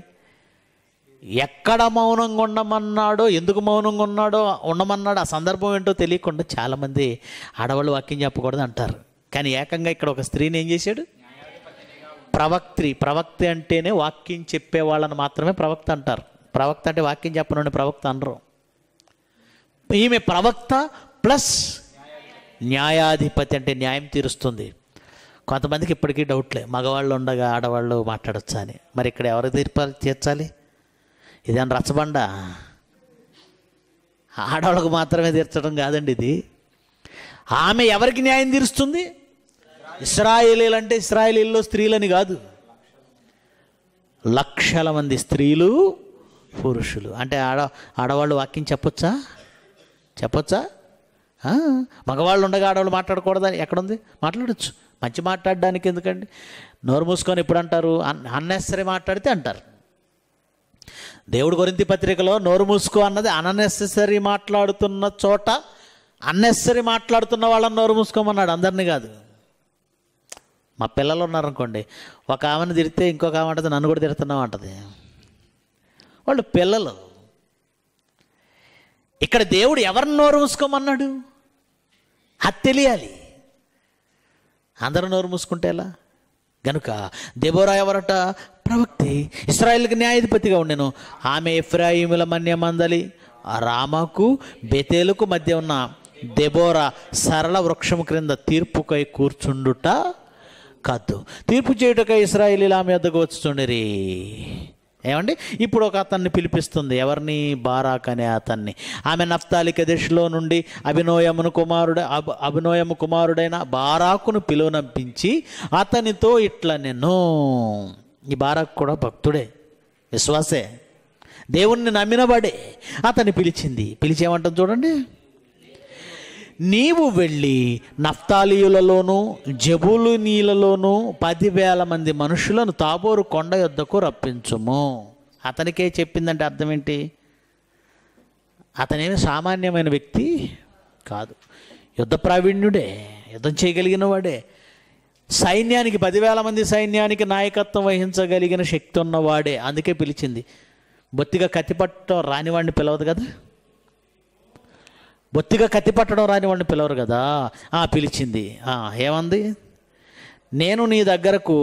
[SPEAKER 1] ఎక్కడ మౌనంగా ఉండమన్నాడో ఎందుకు మౌనంగా ఉన్నాడో ఉండమన్నాడు ఆ సందర్భం ఏంటో తెలియకుండా చాలామంది ఆడవాళ్ళు వాక్యం చెప్పకూడదు అంటారు కానీ ఏకంగా ఇక్కడ ఒక స్త్రీని ఏం చేశాడు ప్రవక్త్రి ప్రవక్తి అంటేనే వాక్యం చెప్పే వాళ్ళని మాత్రమే ప్రవక్త అంటారు ప్రవక్త అంటే వాక్యం చెప్పనని ప్రవక్త అనరు ఈమె ప్రవక్త ప్లస్ న్యాయాధిపతి అంటే న్యాయం తీరుస్తుంది కొంతమందికి ఇప్పటికీ డౌట్లే మగవాళ్ళు ఉండగా ఆడవాళ్ళు మాట్లాడొచ్చా అని మరి ఇక్కడ ఎవరు తీర్పాలి తీర్చాలి ఇదేం రచ్చబండ ఆడవాళ్ళకు మాత్రమే తీర్చడం కాదండి ఇది ఆమె ఎవరికి న్యాయం తీరుస్తుంది ఇస్రాయేలీలు అంటే ఇస్రాయేలీల్లో స్త్రీలని కాదు లక్షల మంది స్త్రీలు పురుషులు అంటే ఆడ ఆడవాళ్ళు వాక్యం చెప్పొచ్చా చెప్పొచ్చా మగవాళ్ళు ఉండగా ఆడవాళ్ళు మాట్లాడకూడదని ఎక్కడుంది మాట్లాడచ్చు మంచి మాట్లాడడానికి ఎందుకండి నోరు మూసుకొని ఎప్పుడు అంటారు అన్నెసరీ మాట్లాడితే అంటారు దేవుడు గురించి పత్రికలో నోరు మూసుకో అన్నది అననెసరీ మాట్లాడుతున్న చోట అన్నెసరీ మాట్లాడుతున్న వాళ్ళని నోరు మూసుకోమన్నాడు అందరినీ కాదు మా పిల్లలు ఉన్నారనుకోండి ఒక ఆమెను తిడితే ఇంకొక ఆమె అంటది నన్ను కూడా తిడుతున్నావు అంటది వాళ్ళు పిల్లలు ఇక్కడ దేవుడు ఎవరిని నోరు మూసుకోమన్నాడు అది తెలియాలి అందరూ నోరు మూసుకుంటే ఎలా గనుక దెబోరా ఎవరట ప్రవక్తి ఇస్రాయిల్కి న్యాయాధిపతిగా ఉండేను ఆమె ఇఫ్రాయిముల మందలి రామకు బెతేలకు మధ్య ఉన్న దెబోరా సరళ వృక్షము క్రింద తీర్పుకై కూర్చుండుట కద్దు తీర్పు చేయుటకై ఇస్రాయిలీలు ఆమె వద్దకు వచ్చుచుండిరి ఏమండి ఇప్పుడు ఒక అతన్ని పిలిపిస్తుంది ఎవరిని బారాక్ అనే అతన్ని ఆమె నఫ్తాలిక దిశలో నుండి అభినోయమును కుమారుడు అబ్ అభినోయము కుమారుడైన బారాకును పిలువనంపించి అతనితో ఇట్లా నేను ఈ బారాక్ కూడా భక్తుడే విశ్వాసే దేవుణ్ణి నమ్మినబడే అతన్ని పిలిచింది పిలిచేమంటాం చూడండి నీవు వెళ్ళి నఫ్తాలీయులలోనూ జబులునీలలోనూ పదివేల మంది మనుషులను తాబోరు కొండ యుద్ధకు రప్పించుము అతనికే చెప్పిందంటే అర్థం ఏంటి అతనేమి సామాన్యమైన వ్యక్తి కాదు యుద్ధ ప్రావీణ్యుడే యుద్ధం చేయగలిగిన వాడే సైన్యానికి పదివేల మంది సైన్యానికి నాయకత్వం వహించగలిగిన శక్తి ఉన్నవాడే అందుకే పిలిచింది బొత్తిగా కత్తిపట్టం రానివాడిని పిలవదు కదా ఒత్తిగా కత్తి పట్టడం రాని వాళ్ళని పిలవరు కదా ఆ పిలిచింది ఏమంది నేను నీ దగ్గరకు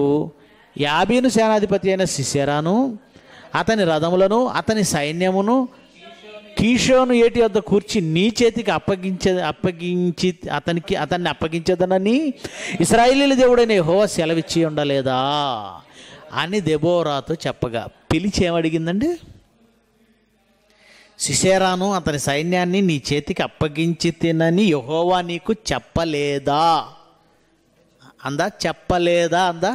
[SPEAKER 1] యాబీను సేనాధిపతి అయిన శిశేరాను అతని రథములను అతని సైన్యమును కీషోను ఏటి వద్ద కూర్చి నీ చేతికి అప్పగించే అప్పగించి అతనికి అతన్ని అప్పగించదనని ఇస్రాయిలీల దేవుడైన హోవ సెలవిచ్చి ఉండలేదా అని దెబోరాతో చెప్పగా పిలిచి ఏమడిగిందండి సిసేరాను అతని సైన్యాన్ని నీ చేతికి అప్పగించి తినని యహోవా నీకు చెప్పలేదా అందా చెప్పలేదా అందా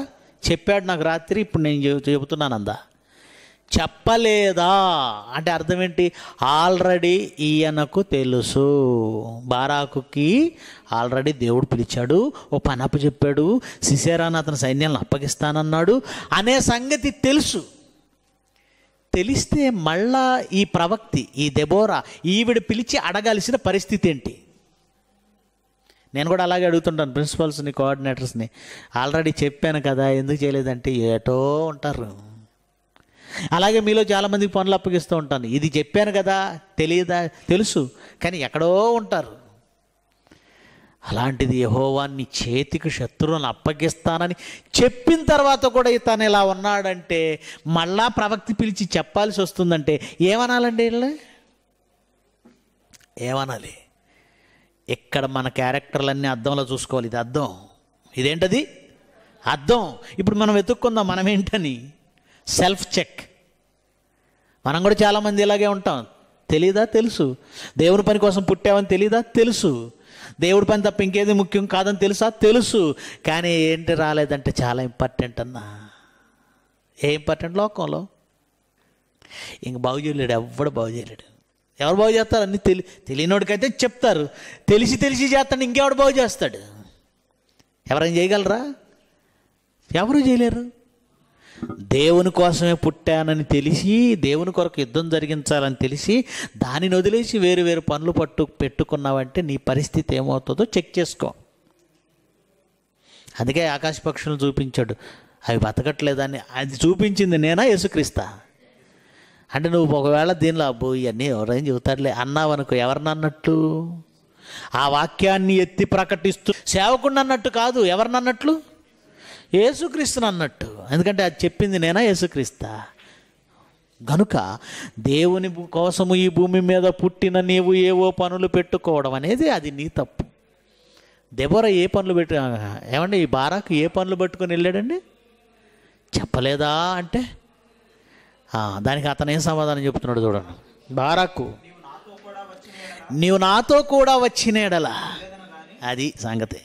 [SPEAKER 1] చెప్పాడు నాకు రాత్రి ఇప్పుడు నేను చెబుతున్నాను అందా చెప్పలేదా అంటే అర్థం ఏంటి ఆల్రెడీ ఈయనకు తెలుసు బారాకుకి ఆల్రెడీ దేవుడు పిలిచాడు ఓ పనప్పు చెప్పాడు సిసేరాను అతని సైన్యాలను అప్పగిస్తానన్నాడు అనే సంగతి తెలుసు తెలిస్తే మళ్ళా ఈ ప్రవక్తి ఈ దెబోరా ఈవిడ పిలిచి అడగాల్సిన పరిస్థితి ఏంటి నేను కూడా అలాగే అడుగుతుంటాను ప్రిన్సిపల్స్ని కోఆర్డినేటర్స్ని ఆల్రెడీ చెప్పాను కదా ఎందుకు చేయలేదంటే ఏటో ఉంటారు అలాగే మీలో చాలామంది పనులు అప్పగిస్తూ ఉంటాను ఇది చెప్పాను కదా తెలియదా తెలుసు కానీ ఎక్కడో ఉంటారు అలాంటిది యహోవాన్ని చేతికి శత్రువులను అప్పగిస్తానని చెప్పిన తర్వాత కూడా ఇతను ఇలా ఉన్నాడంటే మళ్ళా ప్రవక్తి పిలిచి చెప్పాల్సి వస్తుందంటే ఏమనాలండి వీళ్ళు ఏమనాలి ఇక్కడ మన క్యారెక్టర్లన్నీ అర్థంలో చూసుకోవాలి ఇది అర్థం ఇదేంటది అర్థం ఇప్పుడు మనం వెతుక్కుందాం మనం ఏంటని సెల్ఫ్ చెక్ మనం కూడా చాలామంది ఇలాగే ఉంటాం తెలీదా తెలుసు దేవుని పని కోసం పుట్టామని తెలీదా తెలుసు దేవుడి పని తప్ప ఇంకేది ముఖ్యం కాదని తెలుసా తెలుసు కానీ ఏంటి రాలేదంటే చాలా ఇంపార్టెంట్ అన్నా ఏ ఇంపార్టెంట్ లోకంలో ఇంక బాగు చేయలేడు ఎవడు బాగు చేయలేడు ఎవరు బాగు చేస్తారు అన్ని తెలి తెలియనోడికైతే చెప్తారు తెలిసి తెలిసి చేస్తాడు ఇంకెవడు బాగు చేస్తాడు ఎవరైనా చేయగలరా ఎవరు చేయలేరు దేవుని కోసమే పుట్టానని తెలిసి దేవుని కొరకు యుద్ధం జరిగించాలని తెలిసి దానిని వదిలేసి వేరు వేరు పనులు పట్టు పెట్టుకున్నావంటే నీ పరిస్థితి ఏమవుతుందో చెక్ చేసుకో అందుకే ఆకాశ పక్షులను చూపించాడు అవి బతకట్లేదని అది చూపించింది నేనా యేసుక్రీస్తా అంటే నువ్వు ఒకవేళ దీనిలో అబ్బో ఇవన్నీ ఎవరైనా చెబుతాడులే అన్నావు అనుకో ఎవరిని అన్నట్టు ఆ వాక్యాన్ని ఎత్తి ప్రకటిస్తూ సేవకుండా అన్నట్టు కాదు ఎవరినన్నట్లు యేసుక్రీస్తుని అన్నట్టు ఎందుకంటే అది చెప్పింది నేనా యేసుక్రీస్త గనుక దేవుని కోసము ఈ భూమి మీద పుట్టిన నీవు ఏవో పనులు పెట్టుకోవడం అనేది అది నీ తప్పు దెబొర ఏ పనులు పెట్టు ఏమండి ఈ బారాకు ఏ పనులు పెట్టుకొని వెళ్ళాడండి చెప్పలేదా అంటే దానికి అతను ఏం సమాధానం చెప్తున్నాడు చూడండి బారాకు నీవు నాతో కూడా వచ్చినేడలా అది సంగతి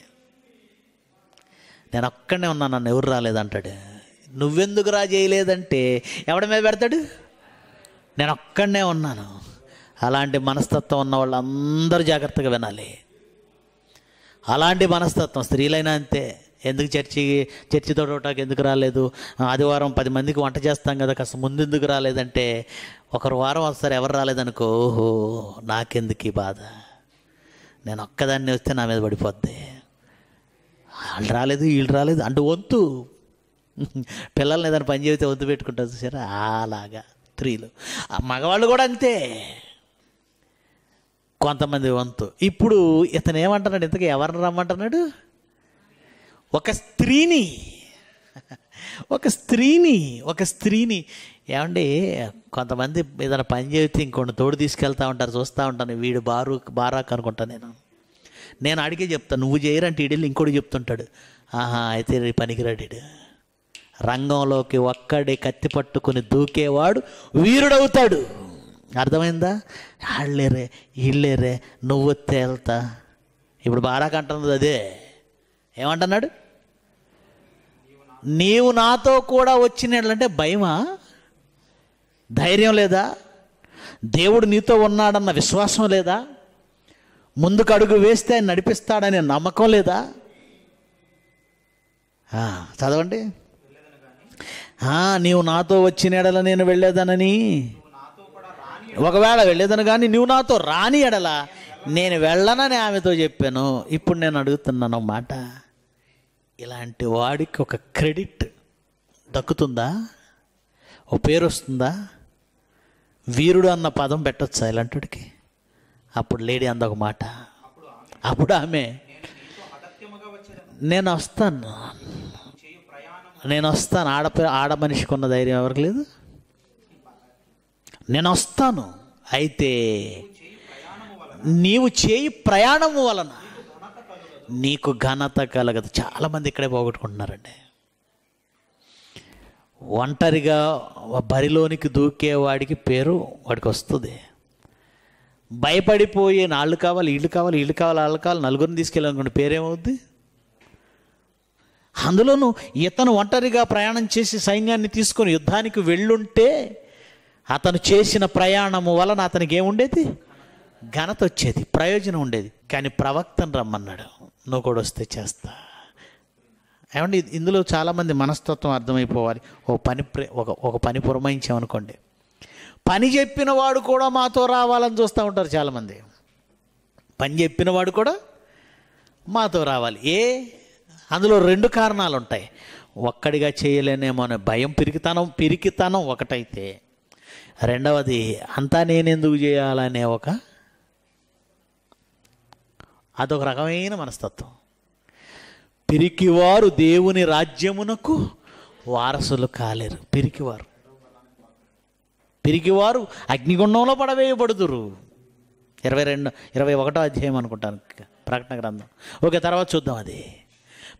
[SPEAKER 1] నేను అక్కడనే ఉన్నా నన్ను ఎవరు రాలేదంటాడు నువ్వెందుకు రా చేయలేదంటే ఎవడి మీద పెడతాడు నేను అక్కడనే ఉన్నాను అలాంటి మనస్తత్వం ఉన్న వాళ్ళు అందరూ జాగ్రత్తగా వినాలి అలాంటి మనస్తత్వం స్త్రీలైనా అంతే ఎందుకు చర్చి చర్చి తోడవటానికి ఎందుకు రాలేదు ఆదివారం పది మందికి వంట చేస్తాం కదా కాస్త ముందు ఎందుకు రాలేదంటే ఒకరు వారం వస్తారు ఎవరు రాలేదనుకో ఓహో నాకెందుకు ఈ బాధ నేను ఒక్కదాన్ని వస్తే నా మీద పడిపోద్ది వాళ్ళు రాలేదు వీళ్ళు రాలేదు అంటే వంతు పిల్లల్ని ఏదైనా పని చేస్తే వంతు పెట్టుకుంటారు చూసారా అలాగా స్త్రీలు మగవాళ్ళు కూడా అంతే కొంతమంది వంతు ఇప్పుడు ఇతను ఏమంటున్నాడు ఇంతకీ ఎవరిని రమ్మంటున్నాడు ఒక స్త్రీని ఒక స్త్రీని ఒక స్త్రీని ఏమండి కొంతమంది ఏదైనా పని చేస్తే ఇంకొన్ని తోడు తీసుకెళ్తూ ఉంటారు చూస్తూ ఉంటాను వీడు బారు బారాక్ అనుకుంటాను నేను నేను అడిగే చెప్తాను నువ్వు చేయరంటే ఇడెళ్ళి ఇంకోటి చెప్తుంటాడు ఆహా అయితే పనికిరాడు రంగంలోకి ఒక్కడే కత్తి పట్టుకుని దూకేవాడు వీరుడవుతాడు అర్థమైందా వాళ్ళేరే వీళ్ళేరే నువ్వు తేల్తా ఇప్పుడు బారాక్ అంటున్నది అదే ఏమంటున్నాడు నీవు నాతో కూడా వచ్చిన అంటే భయమా ధైర్యం లేదా దేవుడు నీతో ఉన్నాడన్న విశ్వాసం లేదా ముందుకు అడుగు వేస్తే ఆయన నడిపిస్తాడనే నమ్మకం లేదా చదవండి నీవు నాతో వచ్చిన ఎడల నేను వెళ్ళేదనని ఒకవేళ వెళ్ళేదను కానీ నువ్వు నాతో రాని ఎడల నేను వెళ్ళనని ఆమెతో చెప్పాను ఇప్పుడు నేను అడుగుతున్నాను మాట ఇలాంటి వాడికి ఒక క్రెడిట్ దక్కుతుందా ఓ పేరు వస్తుందా వీరుడు అన్న పదం పెట్టచ్చా వాడికి అప్పుడు లేడీ అందొక మాట అప్పుడు ఆమె నేను వస్తాను నేను వస్తాను ఆడ ఆడ మనిషికి ఉన్న ధైర్యం ఎవరికి లేదు నేను వస్తాను అయితే నీవు చేయి ప్రయాణము వలన నీకు ఘనత కలగదు చాలామంది ఇక్కడే పోగొట్టుకుంటున్నారండి ఒంటరిగా బరిలోనికి దూకేవాడికి పేరు వాడికి వస్తుంది భయపడిపోయి నాళ్ళు కావాలి వీళ్ళు కావాలి వీళ్ళు కావాలి వాళ్ళు కావాలి నలుగురిని తీసుకెళ్ళాలనుకుంటే పేరేమవుద్ది అందులోనూ ఇతను ఒంటరిగా ప్రయాణం చేసి సైన్యాన్ని తీసుకొని యుద్ధానికి వెళ్ళుంటే అతను చేసిన ప్రయాణము వలన అతనికి ఏముండేది ఘనత వచ్చేది ప్రయోజనం ఉండేది కానీ ప్రవక్తను రమ్మన్నాడు నువ్వు కూడా వస్తే చేస్తా ఏమండి ఇందులో చాలామంది మనస్తత్వం అర్థమైపోవాలి ఓ పని ఒక ఒక పని పురమాయించామనుకోండి పని చెప్పిన వాడు కూడా మాతో రావాలని చూస్తూ ఉంటారు చాలామంది పని చెప్పిన వాడు కూడా మాతో రావాలి ఏ అందులో రెండు కారణాలు ఉంటాయి ఒక్కడిగా చేయలేనేమో అనే భయం పిరికితనం పిరికితనం ఒకటైతే రెండవది అంతా నేనెందుకు చేయాలనే ఒక అదొక రకమైన మనస్తత్వం పిరికివారు దేవుని రాజ్యమునకు వారసులు కాలేరు పిరికివారు పెరిగివారు అగ్నిగుండంలో పడవేయబడుదురు ఇరవై రెండు ఇరవై ఒకటో అధ్యాయం అనుకుంటాను ప్రకటన గ్రంథం ఓకే తర్వాత చూద్దాం అది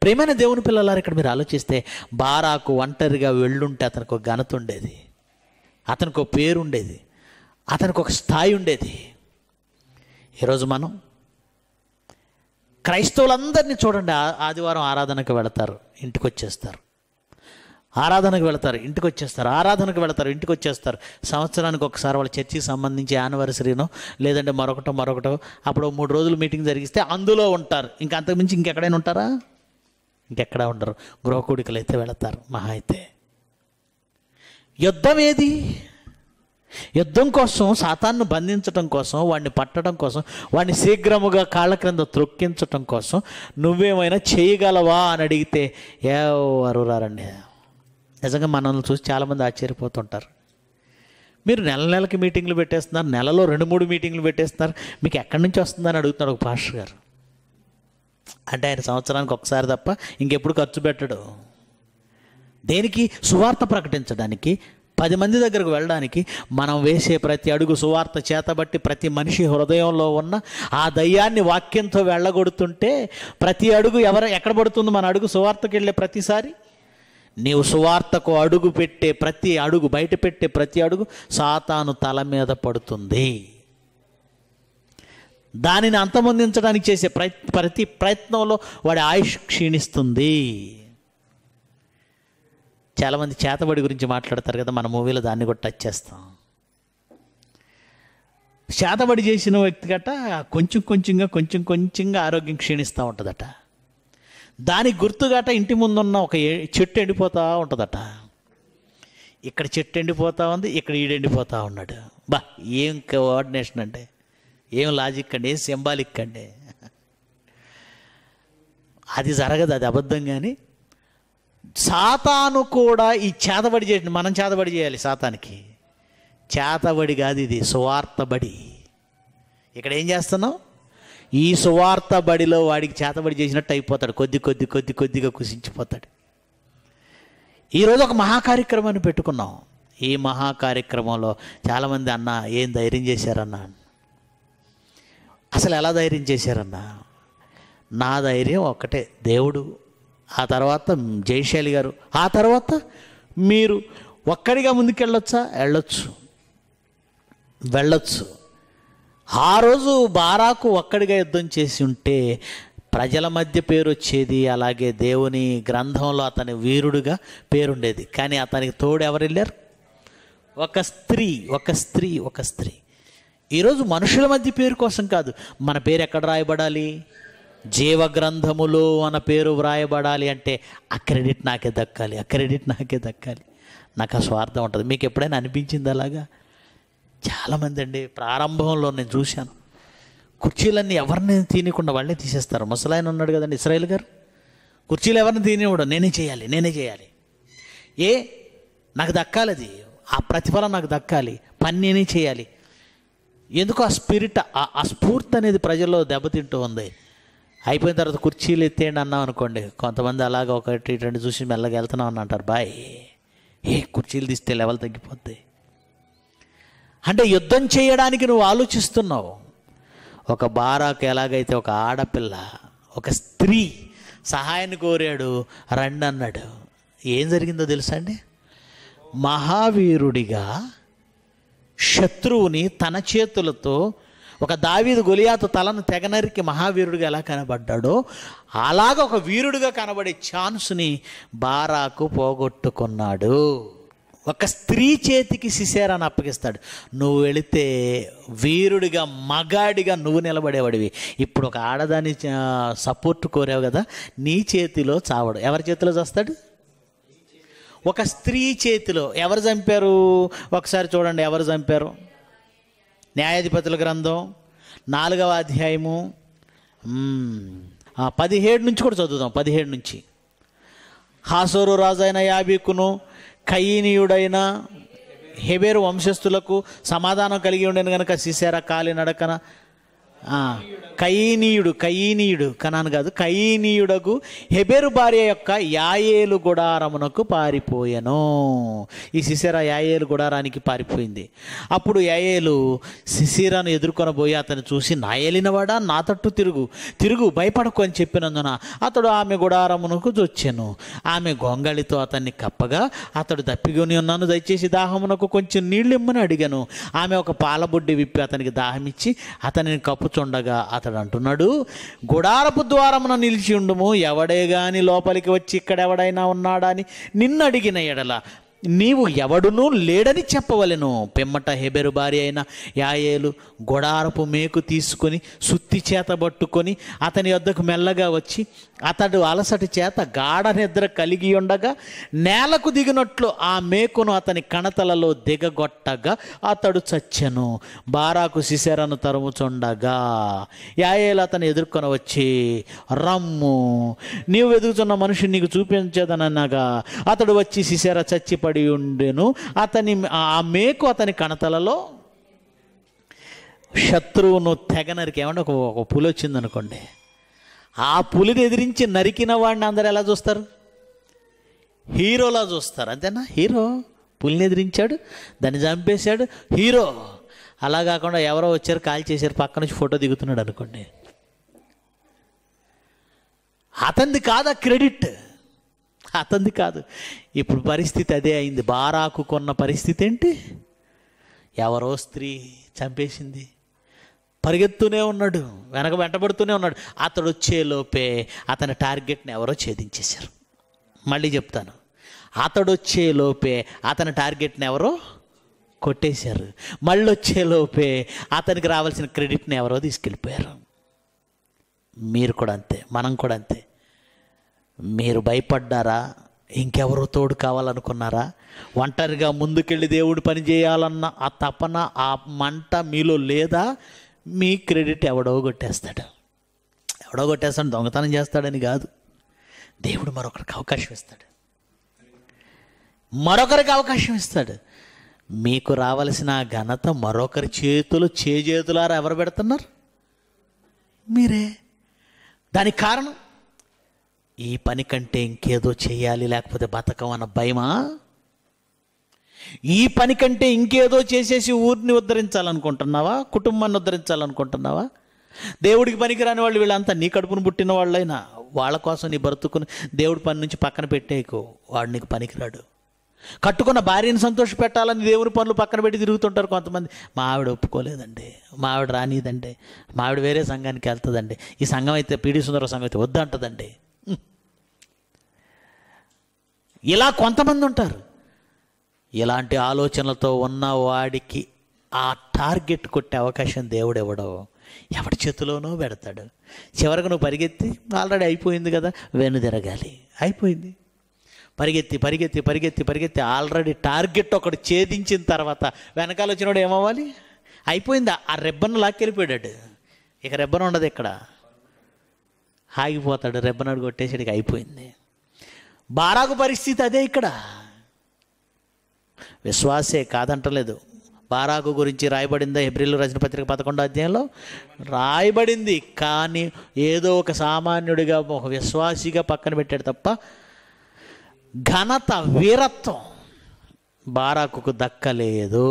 [SPEAKER 1] ప్రేమైన దేవుని పిల్లలారు ఇక్కడ మీరు ఆలోచిస్తే బారాకు ఒంటరిగా వెళ్ళుంటే అతనికి ఒక ఘనత ఉండేది అతనికి ఒక పేరు ఉండేది అతనికి ఒక స్థాయి ఉండేది ఈరోజు మనం క్రైస్తవులందరినీ చూడండి ఆదివారం ఆరాధనకు వెళతారు ఇంటికి వచ్చేస్తారు ఆరాధనకు వెళతారు ఇంటికి వచ్చేస్తారు ఆరాధనకు వెళతారు ఇంటికి వచ్చేస్తారు సంవత్సరానికి ఒకసారి వాళ్ళ చర్చికి సంబంధించి యానివర్సరీనో లేదంటే మరొకటో మరొకటో అప్పుడు మూడు రోజులు మీటింగ్ జరిగిస్తే అందులో ఉంటారు ఇంకా అంతకుమించి ఇంకెక్కడైనా ఉంటారా ఇంకెక్కడ ఉండరు గృహకూడికలు అయితే వెళతారు మహా అయితే యుద్ధం ఏది యుద్ధం కోసం శాతాన్ని బంధించటం కోసం వాడిని పట్టడం కోసం వాడిని శీఘ్రముగా కాళ్ళ క్రింద త్రొక్కించటం కోసం నువ్వేమైనా చేయగలవా అని అడిగితే ఎవరు రారండి నిజంగా మనల్ని చూసి చాలామంది ఆశ్చర్యపోతుంటారు మీరు నెల నెలకి మీటింగ్లు పెట్టేస్తున్నారు నెలలో రెండు మూడు మీటింగ్లు పెట్టేస్తున్నారు మీకు ఎక్కడి నుంచి వస్తుందని అడుగుతున్నాడు ఒక పాస్టర్ గారు అంటే ఆయన సంవత్సరానికి ఒకసారి తప్ప ఇంకెప్పుడు ఖర్చు పెట్టడు దేనికి సువార్త ప్రకటించడానికి పది మంది దగ్గరకు వెళ్ళడానికి మనం వేసే ప్రతి అడుగు సువార్త చేతబట్టి ప్రతి మనిషి హృదయంలో ఉన్న ఆ దయ్యాన్ని వాక్యంతో వెళ్ళగొడుతుంటే ప్రతి అడుగు ఎవరు ఎక్కడ పడుతుంది మన అడుగు సువార్తకి వెళ్ళే ప్రతిసారి నీవు సువార్తకు అడుగు పెట్టే ప్రతి అడుగు బయట పెట్టే ప్రతి అడుగు సాతాను తల మీద పడుతుంది దానిని అంతమొందించడానికి చేసే ప్రతి ప్రయత్నంలో వాడి ఆయుష్ క్షీణిస్తుంది చాలామంది చేతబడి గురించి మాట్లాడతారు కదా మన మూవీలో దాన్ని కూడా టచ్ చేస్తాం చేతబడి చేసిన వ్యక్తి గట కొంచెం కొంచెంగా కొంచెం కొంచెంగా ఆరోగ్యం క్షీణిస్తూ ఉంటుందట దానికి గుర్తుగాట ఇంటి ముందున్న ఒక చెట్టు ఎండిపోతూ ఉంటుందట ఇక్కడ చెట్టు ఎండిపోతూ ఉంది ఇక్కడ ఈడు ఉన్నాడు బా ఏం కోఆర్డినేషన్ అంటే ఏం లాజిక్ అండి ఏం సింబాలిక్ అండి అది జరగదు అది అబద్ధం కానీ సాతాను కూడా ఈ చేతబడి చేయండి మనం చేతబడి చేయాలి సాతానికి చేతబడి కాదు ఇది సువార్తబడి ఇక్కడ ఏం చేస్తున్నాం ఈ సువార్త బడిలో వాడికి చేతబడి చేసినట్టు అయిపోతాడు కొద్ది కొద్ది కొద్ది కొద్దిగా కుసించిపోతాడు ఈరోజు ఒక మహాకార్యక్రమాన్ని పెట్టుకున్నాం ఈ మహాకార్యక్రమంలో చాలామంది అన్న ఏం ధైర్యం చేశారన్నా అసలు ఎలా ధైర్యం చేశారన్నా నా ధైర్యం ఒక్కటే దేవుడు ఆ తర్వాత జయశైలి గారు ఆ తర్వాత మీరు ఒక్కడిగా ముందుకు వెళ్ళొచ్చా వెళ్ళొచ్చు వెళ్ళొచ్చు ఆ రోజు బారాకు ఒక్కడిగా యుద్ధం చేసి ఉంటే ప్రజల మధ్య పేరు వచ్చేది అలాగే దేవుని గ్రంథంలో అతని వీరుడుగా పేరుండేది కానీ అతనికి తోడు ఎవరు వెళ్ళారు ఒక స్త్రీ ఒక స్త్రీ ఒక స్త్రీ ఈరోజు మనుషుల మధ్య పేరు కోసం కాదు మన పేరు ఎక్కడ రాయబడాలి జీవ గ్రంథములో మన పేరు వ్రాయబడాలి అంటే ఆ క్రెడిట్ నాకే దక్కాలి ఆ క్రెడిట్ నాకే దక్కాలి నాకు ఆ స్వార్థం ఉంటుంది మీకు ఎప్పుడైనా అనిపించింది అలాగా చాలామంది అండి ప్రారంభంలో నేను చూశాను కుర్చీలన్నీ ఎవరిని తినకుండా వాళ్ళే తీసేస్తారు ముసలాయన ఉన్నాడు కదండి ఇస్రాయేల్ గారు కుర్చీలు ఎవరిని తినేవాడు నేనే చేయాలి నేనే చేయాలి ఏ నాకు దక్కాలది ఆ ప్రతిఫలం నాకు దక్కాలి పని నేనే చేయాలి ఎందుకు ఆ స్పిరిట్ ఆ స్ఫూర్తి అనేది ప్రజల్లో దెబ్బతింటూ ఉంది అయిపోయిన తర్వాత కుర్చీలు ఎత్తేయండి అన్నాం అనుకోండి కొంతమంది అలాగ ఒకటి రెండు చూసి మెల్లగా వెళ్తున్నాం అని అంటారు బాయ్ ఏ కుర్చీలు తీస్తే లెవెల్ తగ్గిపోద్ది అంటే యుద్ధం చేయడానికి నువ్వు ఆలోచిస్తున్నావు ఒక బారాకు ఎలాగైతే ఒక ఆడపిల్ల ఒక స్త్రీ సహాయాన్ని కోరాడు రండి అన్నాడు ఏం జరిగిందో తెలుసా అండి మహావీరుడిగా శత్రువుని తన చేతులతో ఒక దావీదు గొలియాత తలను తెగనరికి మహావీరుడిగా ఎలా కనబడ్డాడో అలాగ ఒక వీరుడిగా కనబడే ఛాన్స్ని బారాకు పోగొట్టుకున్నాడు ఒక స్త్రీ చేతికి శిశేరాన్ని అప్పగిస్తాడు నువ్వు వెళితే వీరుడిగా మగాడిగా నువ్వు నిలబడేవాడివి ఇప్పుడు ఒక ఆడదాని సపోర్ట్ కోరావు కదా నీ చేతిలో చావడు ఎవరి చేతిలో చేస్తాడు ఒక స్త్రీ చేతిలో ఎవరు చంపారు ఒకసారి చూడండి ఎవరు చంపారు న్యాయాధిపతుల గ్రంథం నాలుగవ అధ్యాయము పదిహేడు నుంచి కూడా చదువుదాం పదిహేడు నుంచి హాసోరు రాజైన యాబీకును కయీనీయుడైన హెబేరు వంశస్థులకు సమాధానం కలిగి ఉండేది కనుక సిసేర నడకన కయీనీయుడు కయీనీయుడు కనాను కాదు కయీనీయుడకు హెబెరు భార్య యొక్క యాయేలు గుడారమునకు పారిపోయాను ఈ శిశిర యాయేలు గుడారానికి పారిపోయింది అప్పుడు యాయేలు శిశిరాను పోయి అతను చూసి నా ఏలినవాడా నా తట్టు తిరుగు తిరుగు భయపడకు అని చెప్పినందున అతడు ఆమె గుడారమునకు చొచ్చాను ఆమె గొంగళితో అతన్ని కప్పగా అతడు దప్పిగొని ఉన్నాను దయచేసి దాహమునకు కొంచెం నీళ్ళు ఇమ్మని అడిగాను ఆమె ఒక పాలబొడ్డి విప్పి అతనికి దాహమిచ్చి అతనిని కప్పు కూర్చుండగా అతడు అంటున్నాడు గుడారపు ద్వారమున నిలిచి ఉండుము ఎవడే గాని లోపలికి వచ్చి ఇక్కడెవడైనా ఉన్నాడా అని నిన్ను అడిగిన ఎడల నీవు ఎవడునూ లేడని చెప్పవలెను పిమ్మట హెబెరు భార్య అయిన యాయేలు గొడారపు మేకు తీసుకొని సుత్తి చేత పట్టుకొని అతని వద్దకు మెల్లగా వచ్చి అతడు అలసటి చేత గాఢ నిద్ర కలిగి ఉండగా నేలకు దిగినట్లు ఆ మేకును అతని కణతలలో దిగగొట్టగా అతడు చచ్చెను బారాకు శిశరను తరుముచుండగా యాయేలు అతను ఎదుర్కొని వచ్చి రమ్ము నీవు ఎదుగుతున్న మనిషిని నీకు చూపించదనగా అతడు వచ్చి శిశర చచ్చిపడి పడి ఉండెను అతని ఆ మేకు అతని కణతలలో శత్రువును తెగ నరికి ఒక ఒక పులి వచ్చిందనుకోండి ఆ పులిని ఎదిరించి నరికిన వాడిని అందరు ఎలా చూస్తారు హీరోలా చూస్తారు అంతేనా హీరో పులిని ఎదిరించాడు దాన్ని చంపేశాడు హీరో అలా కాకుండా ఎవరో వచ్చారు కాల్ చేశారు పక్క నుంచి ఫోటో దిగుతున్నాడు అనుకోండి అతనిది కాదా క్రెడిట్ అతంది కాదు ఇప్పుడు పరిస్థితి అదే అయింది బారాకు కొన్న పరిస్థితి ఏంటి ఎవరో స్త్రీ చంపేసింది పరిగెత్తూనే ఉన్నాడు వెనక వెంటబడుతూనే ఉన్నాడు అతడు వచ్చేలోపే అతని టార్గెట్ని ఎవరో ఛేదించేశారు మళ్ళీ చెప్తాను అతడు వచ్చేలోపే అతని టార్గెట్ని ఎవరో కొట్టేశారు మళ్ళీ వచ్చేలోపే అతనికి రావాల్సిన క్రెడిట్ని ఎవరో తీసుకెళ్ళిపోయారు మీరు కూడా అంతే మనం కూడా అంతే మీరు భయపడ్డారా ఇంకెవరో తోడు కావాలనుకున్నారా ఒంటరిగా ముందుకెళ్ళి దేవుడు పని చేయాలన్న ఆ తపన ఆ మంట మీలో లేదా మీ క్రెడిట్ ఎవడో కొట్టేస్తాడు ఎవడో కొట్టేస్తాడు దొంగతనం చేస్తాడని కాదు దేవుడు మరొకరికి అవకాశం ఇస్తాడు మరొకరికి అవకాశం ఇస్తాడు మీకు రావలసిన ఘనత మరొకరి చేతులు చేజేతులారా ఎవరు పెడుతున్నారు మీరే దానికి కారణం ఈ పని కంటే ఇంకేదో చేయాలి లేకపోతే బతకం అన్న భయమా ఈ పని కంటే ఇంకేదో చేసేసి ఊరిని ఉద్ధరించాలనుకుంటున్నావా కుటుంబాన్ని ఉద్ధరించాలనుకుంటున్నావా దేవుడికి పనికిరాని వాళ్ళు వీళ్ళంతా నీ కడుపును పుట్టిన వాళ్ళైనా వాళ్ళ కోసం నీ బ్రతుకుని దేవుడి పని నుంచి పక్కన పెట్టేకు వాడు నీకు పనికిరాడు కట్టుకున్న భార్యను సంతోష పెట్టాలని దేవుని పనులు పక్కన పెట్టి తిరుగుతుంటారు కొంతమంది మా ఆవిడ ఒప్పుకోలేదండి మా ఆవిడ రానిదండి మా ఆవిడ వేరే సంఘానికి వెళ్తుందండి ఈ సంఘం అయితే పీడి సుందర సంఘం అయితే వద్దంటదండి ఇలా కొంతమంది ఉంటారు ఇలాంటి ఆలోచనలతో ఉన్న వాడికి ఆ టార్గెట్ కొట్టే అవకాశం దేవుడు ఇవ్వడం ఎవడి చేతిలోనో పెడతాడు చివరకు నువ్వు పరిగెత్తి ఆల్రెడీ అయిపోయింది కదా వెను తిరగాలి అయిపోయింది పరిగెత్తి పరిగెత్తి పరిగెత్తి పరిగెత్తి ఆల్రెడీ టార్గెట్ ఒకటి ఛేదించిన తర్వాత వెనకాల వచ్చినోడు ఏమవ్వాలి అయిపోయిందా ఆ రెబ్బన్ లాక్కెళ్ళిపోయాడు ఇక రెబ్బన్ ఉండదు ఇక్కడ ఆగిపోతాడు రెబ్బనాడు కొట్టేసరికి అయిపోయింది బారాకు పరిస్థితి అదే ఇక్కడ విశ్వాసే కాదంటలేదు బారాకు గురించి రాయబడిందా హెబ్రిల్ రచన పత్రిక పదకొండో అధ్యాయంలో రాయబడింది కానీ ఏదో ఒక సామాన్యుడిగా ఒక విశ్వాసిగా పక్కన పెట్టాడు తప్ప ఘనత వీరత్వం బారాకు దక్కలేదు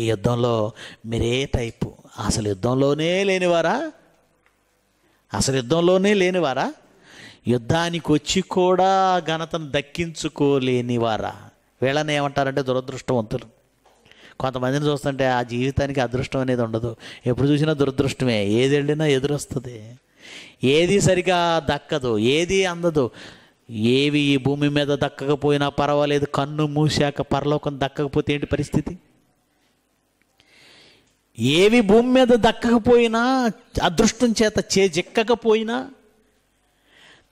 [SPEAKER 1] ఈ యుద్ధంలో మీరే టైపు అసలు యుద్ధంలోనే లేనివారా అసలు యుద్ధంలోనే లేనివారా యుద్ధానికి వచ్చి కూడా ఘనతను దక్కించుకోలేనివారా వీళ్ళని ఏమంటారంటే దురదృష్టవంతులు కొంతమందిని చూస్తుంటే ఆ జీవితానికి అదృష్టం అనేది ఉండదు ఎప్పుడు చూసినా దురదృష్టమే ఏది వెళ్ళినా ఎదురొస్తుంది ఏది సరిగా దక్కదు ఏది అందదు ఏవి ఈ భూమి మీద దక్కకపోయినా పర్వాలేదు కన్ను మూసాక పరలోకం దక్కకపోతే ఏంటి పరిస్థితి ఏవి భూమి మీద దక్కకపోయినా అదృష్టం చేత చేజిక్కకపోయినా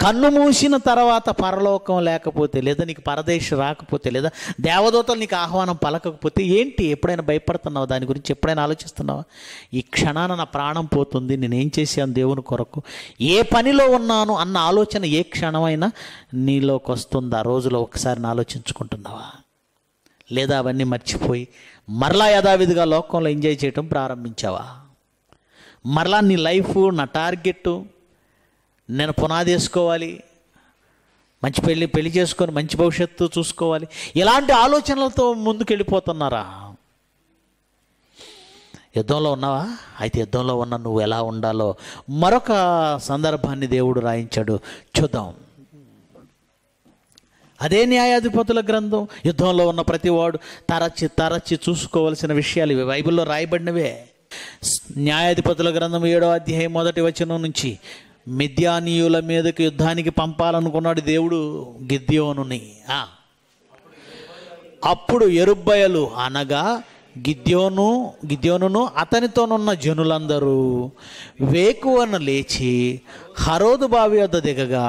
[SPEAKER 1] కన్ను మూసిన తర్వాత పరలోకం లేకపోతే లేదా నీకు పరదేశం రాకపోతే లేదా దేవదూతలు నీకు ఆహ్వానం పలకకపోతే ఏంటి ఎప్పుడైనా భయపడుతున్నావు దాని గురించి ఎప్పుడైనా ఆలోచిస్తున్నావా ఈ క్షణాన నా ప్రాణం పోతుంది నేనేం చేశాను దేవుని కొరకు ఏ పనిలో ఉన్నాను అన్న ఆలోచన ఏ క్షణమైనా నీలోకి వస్తుంది ఆ రోజులో ఒకసారి ఆలోచించుకుంటున్నావా లేదా అవన్నీ మర్చిపోయి మరలా యథావిధిగా లోకంలో ఎంజాయ్ చేయటం ప్రారంభించావా మరలా నీ లైఫ్ నా టార్గెట్ నేను పునాది వేసుకోవాలి మంచి పెళ్ళి పెళ్లి చేసుకొని మంచి భవిష్యత్తు చూసుకోవాలి ఇలాంటి ఆలోచనలతో ముందుకెళ్ళిపోతున్నారా యుద్ధంలో ఉన్నావా అయితే యుద్ధంలో ఉన్న నువ్వు ఎలా ఉండాలో మరొక సందర్భాన్ని దేవుడు రాయించాడు చూద్దాం అదే న్యాయాధిపతుల గ్రంథం యుద్ధంలో ఉన్న ప్రతివాడు తరచి తరచి చూసుకోవలసిన విషయాలు ఇవి బైబిల్లో రాయబడినవే న్యాయాధిపతుల గ్రంథం ఏడో అధ్యాయం మొదటి వచనం నుంచి మిథ్యానీయుల మీదకి యుద్ధానికి పంపాలనుకున్నాడు దేవుడు గిద్యోనుని అప్పుడు ఎరుబ్బయలు అనగా గిద్యోను గిద్యోనును అతనితోనున్న జనులందరూ వేకువను లేచి హరోదు బావి వద్ద దిగగా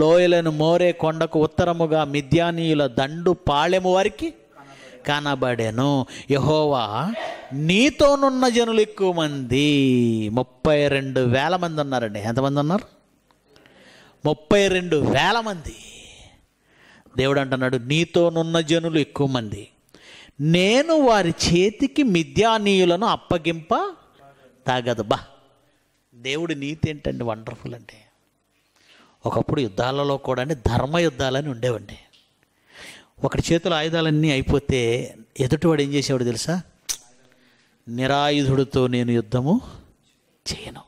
[SPEAKER 1] లోయలను మోరే కొండకు ఉత్తరముగా మిద్యానీయుల దండు పాళెము వారికి కనబడెను యహోవా నీతోనున్న జనులు ఎక్కువ మంది ముప్పై రెండు వేల మంది ఉన్నారండి ఎంతమంది ఉన్నారు ముప్పై రెండు వేల మంది దేవుడు అంటున్నాడు నీతోనున్న జనులు ఎక్కువ మంది నేను వారి చేతికి మిథ్యానీయులను అప్పగింప తాగదు బా దేవుడి నీతి ఏంటండి వండర్ఫుల్ అంటే ఒకప్పుడు యుద్ధాలలో కూడా ధర్మ యుద్ధాలని ఉండేవండి ఒకటి చేతుల ఆయుధాలన్నీ అయిపోతే ఎదుటివాడు ఏం చేసేవాడు తెలుసా నిరాయుధుడితో నేను యుద్ధము చేయను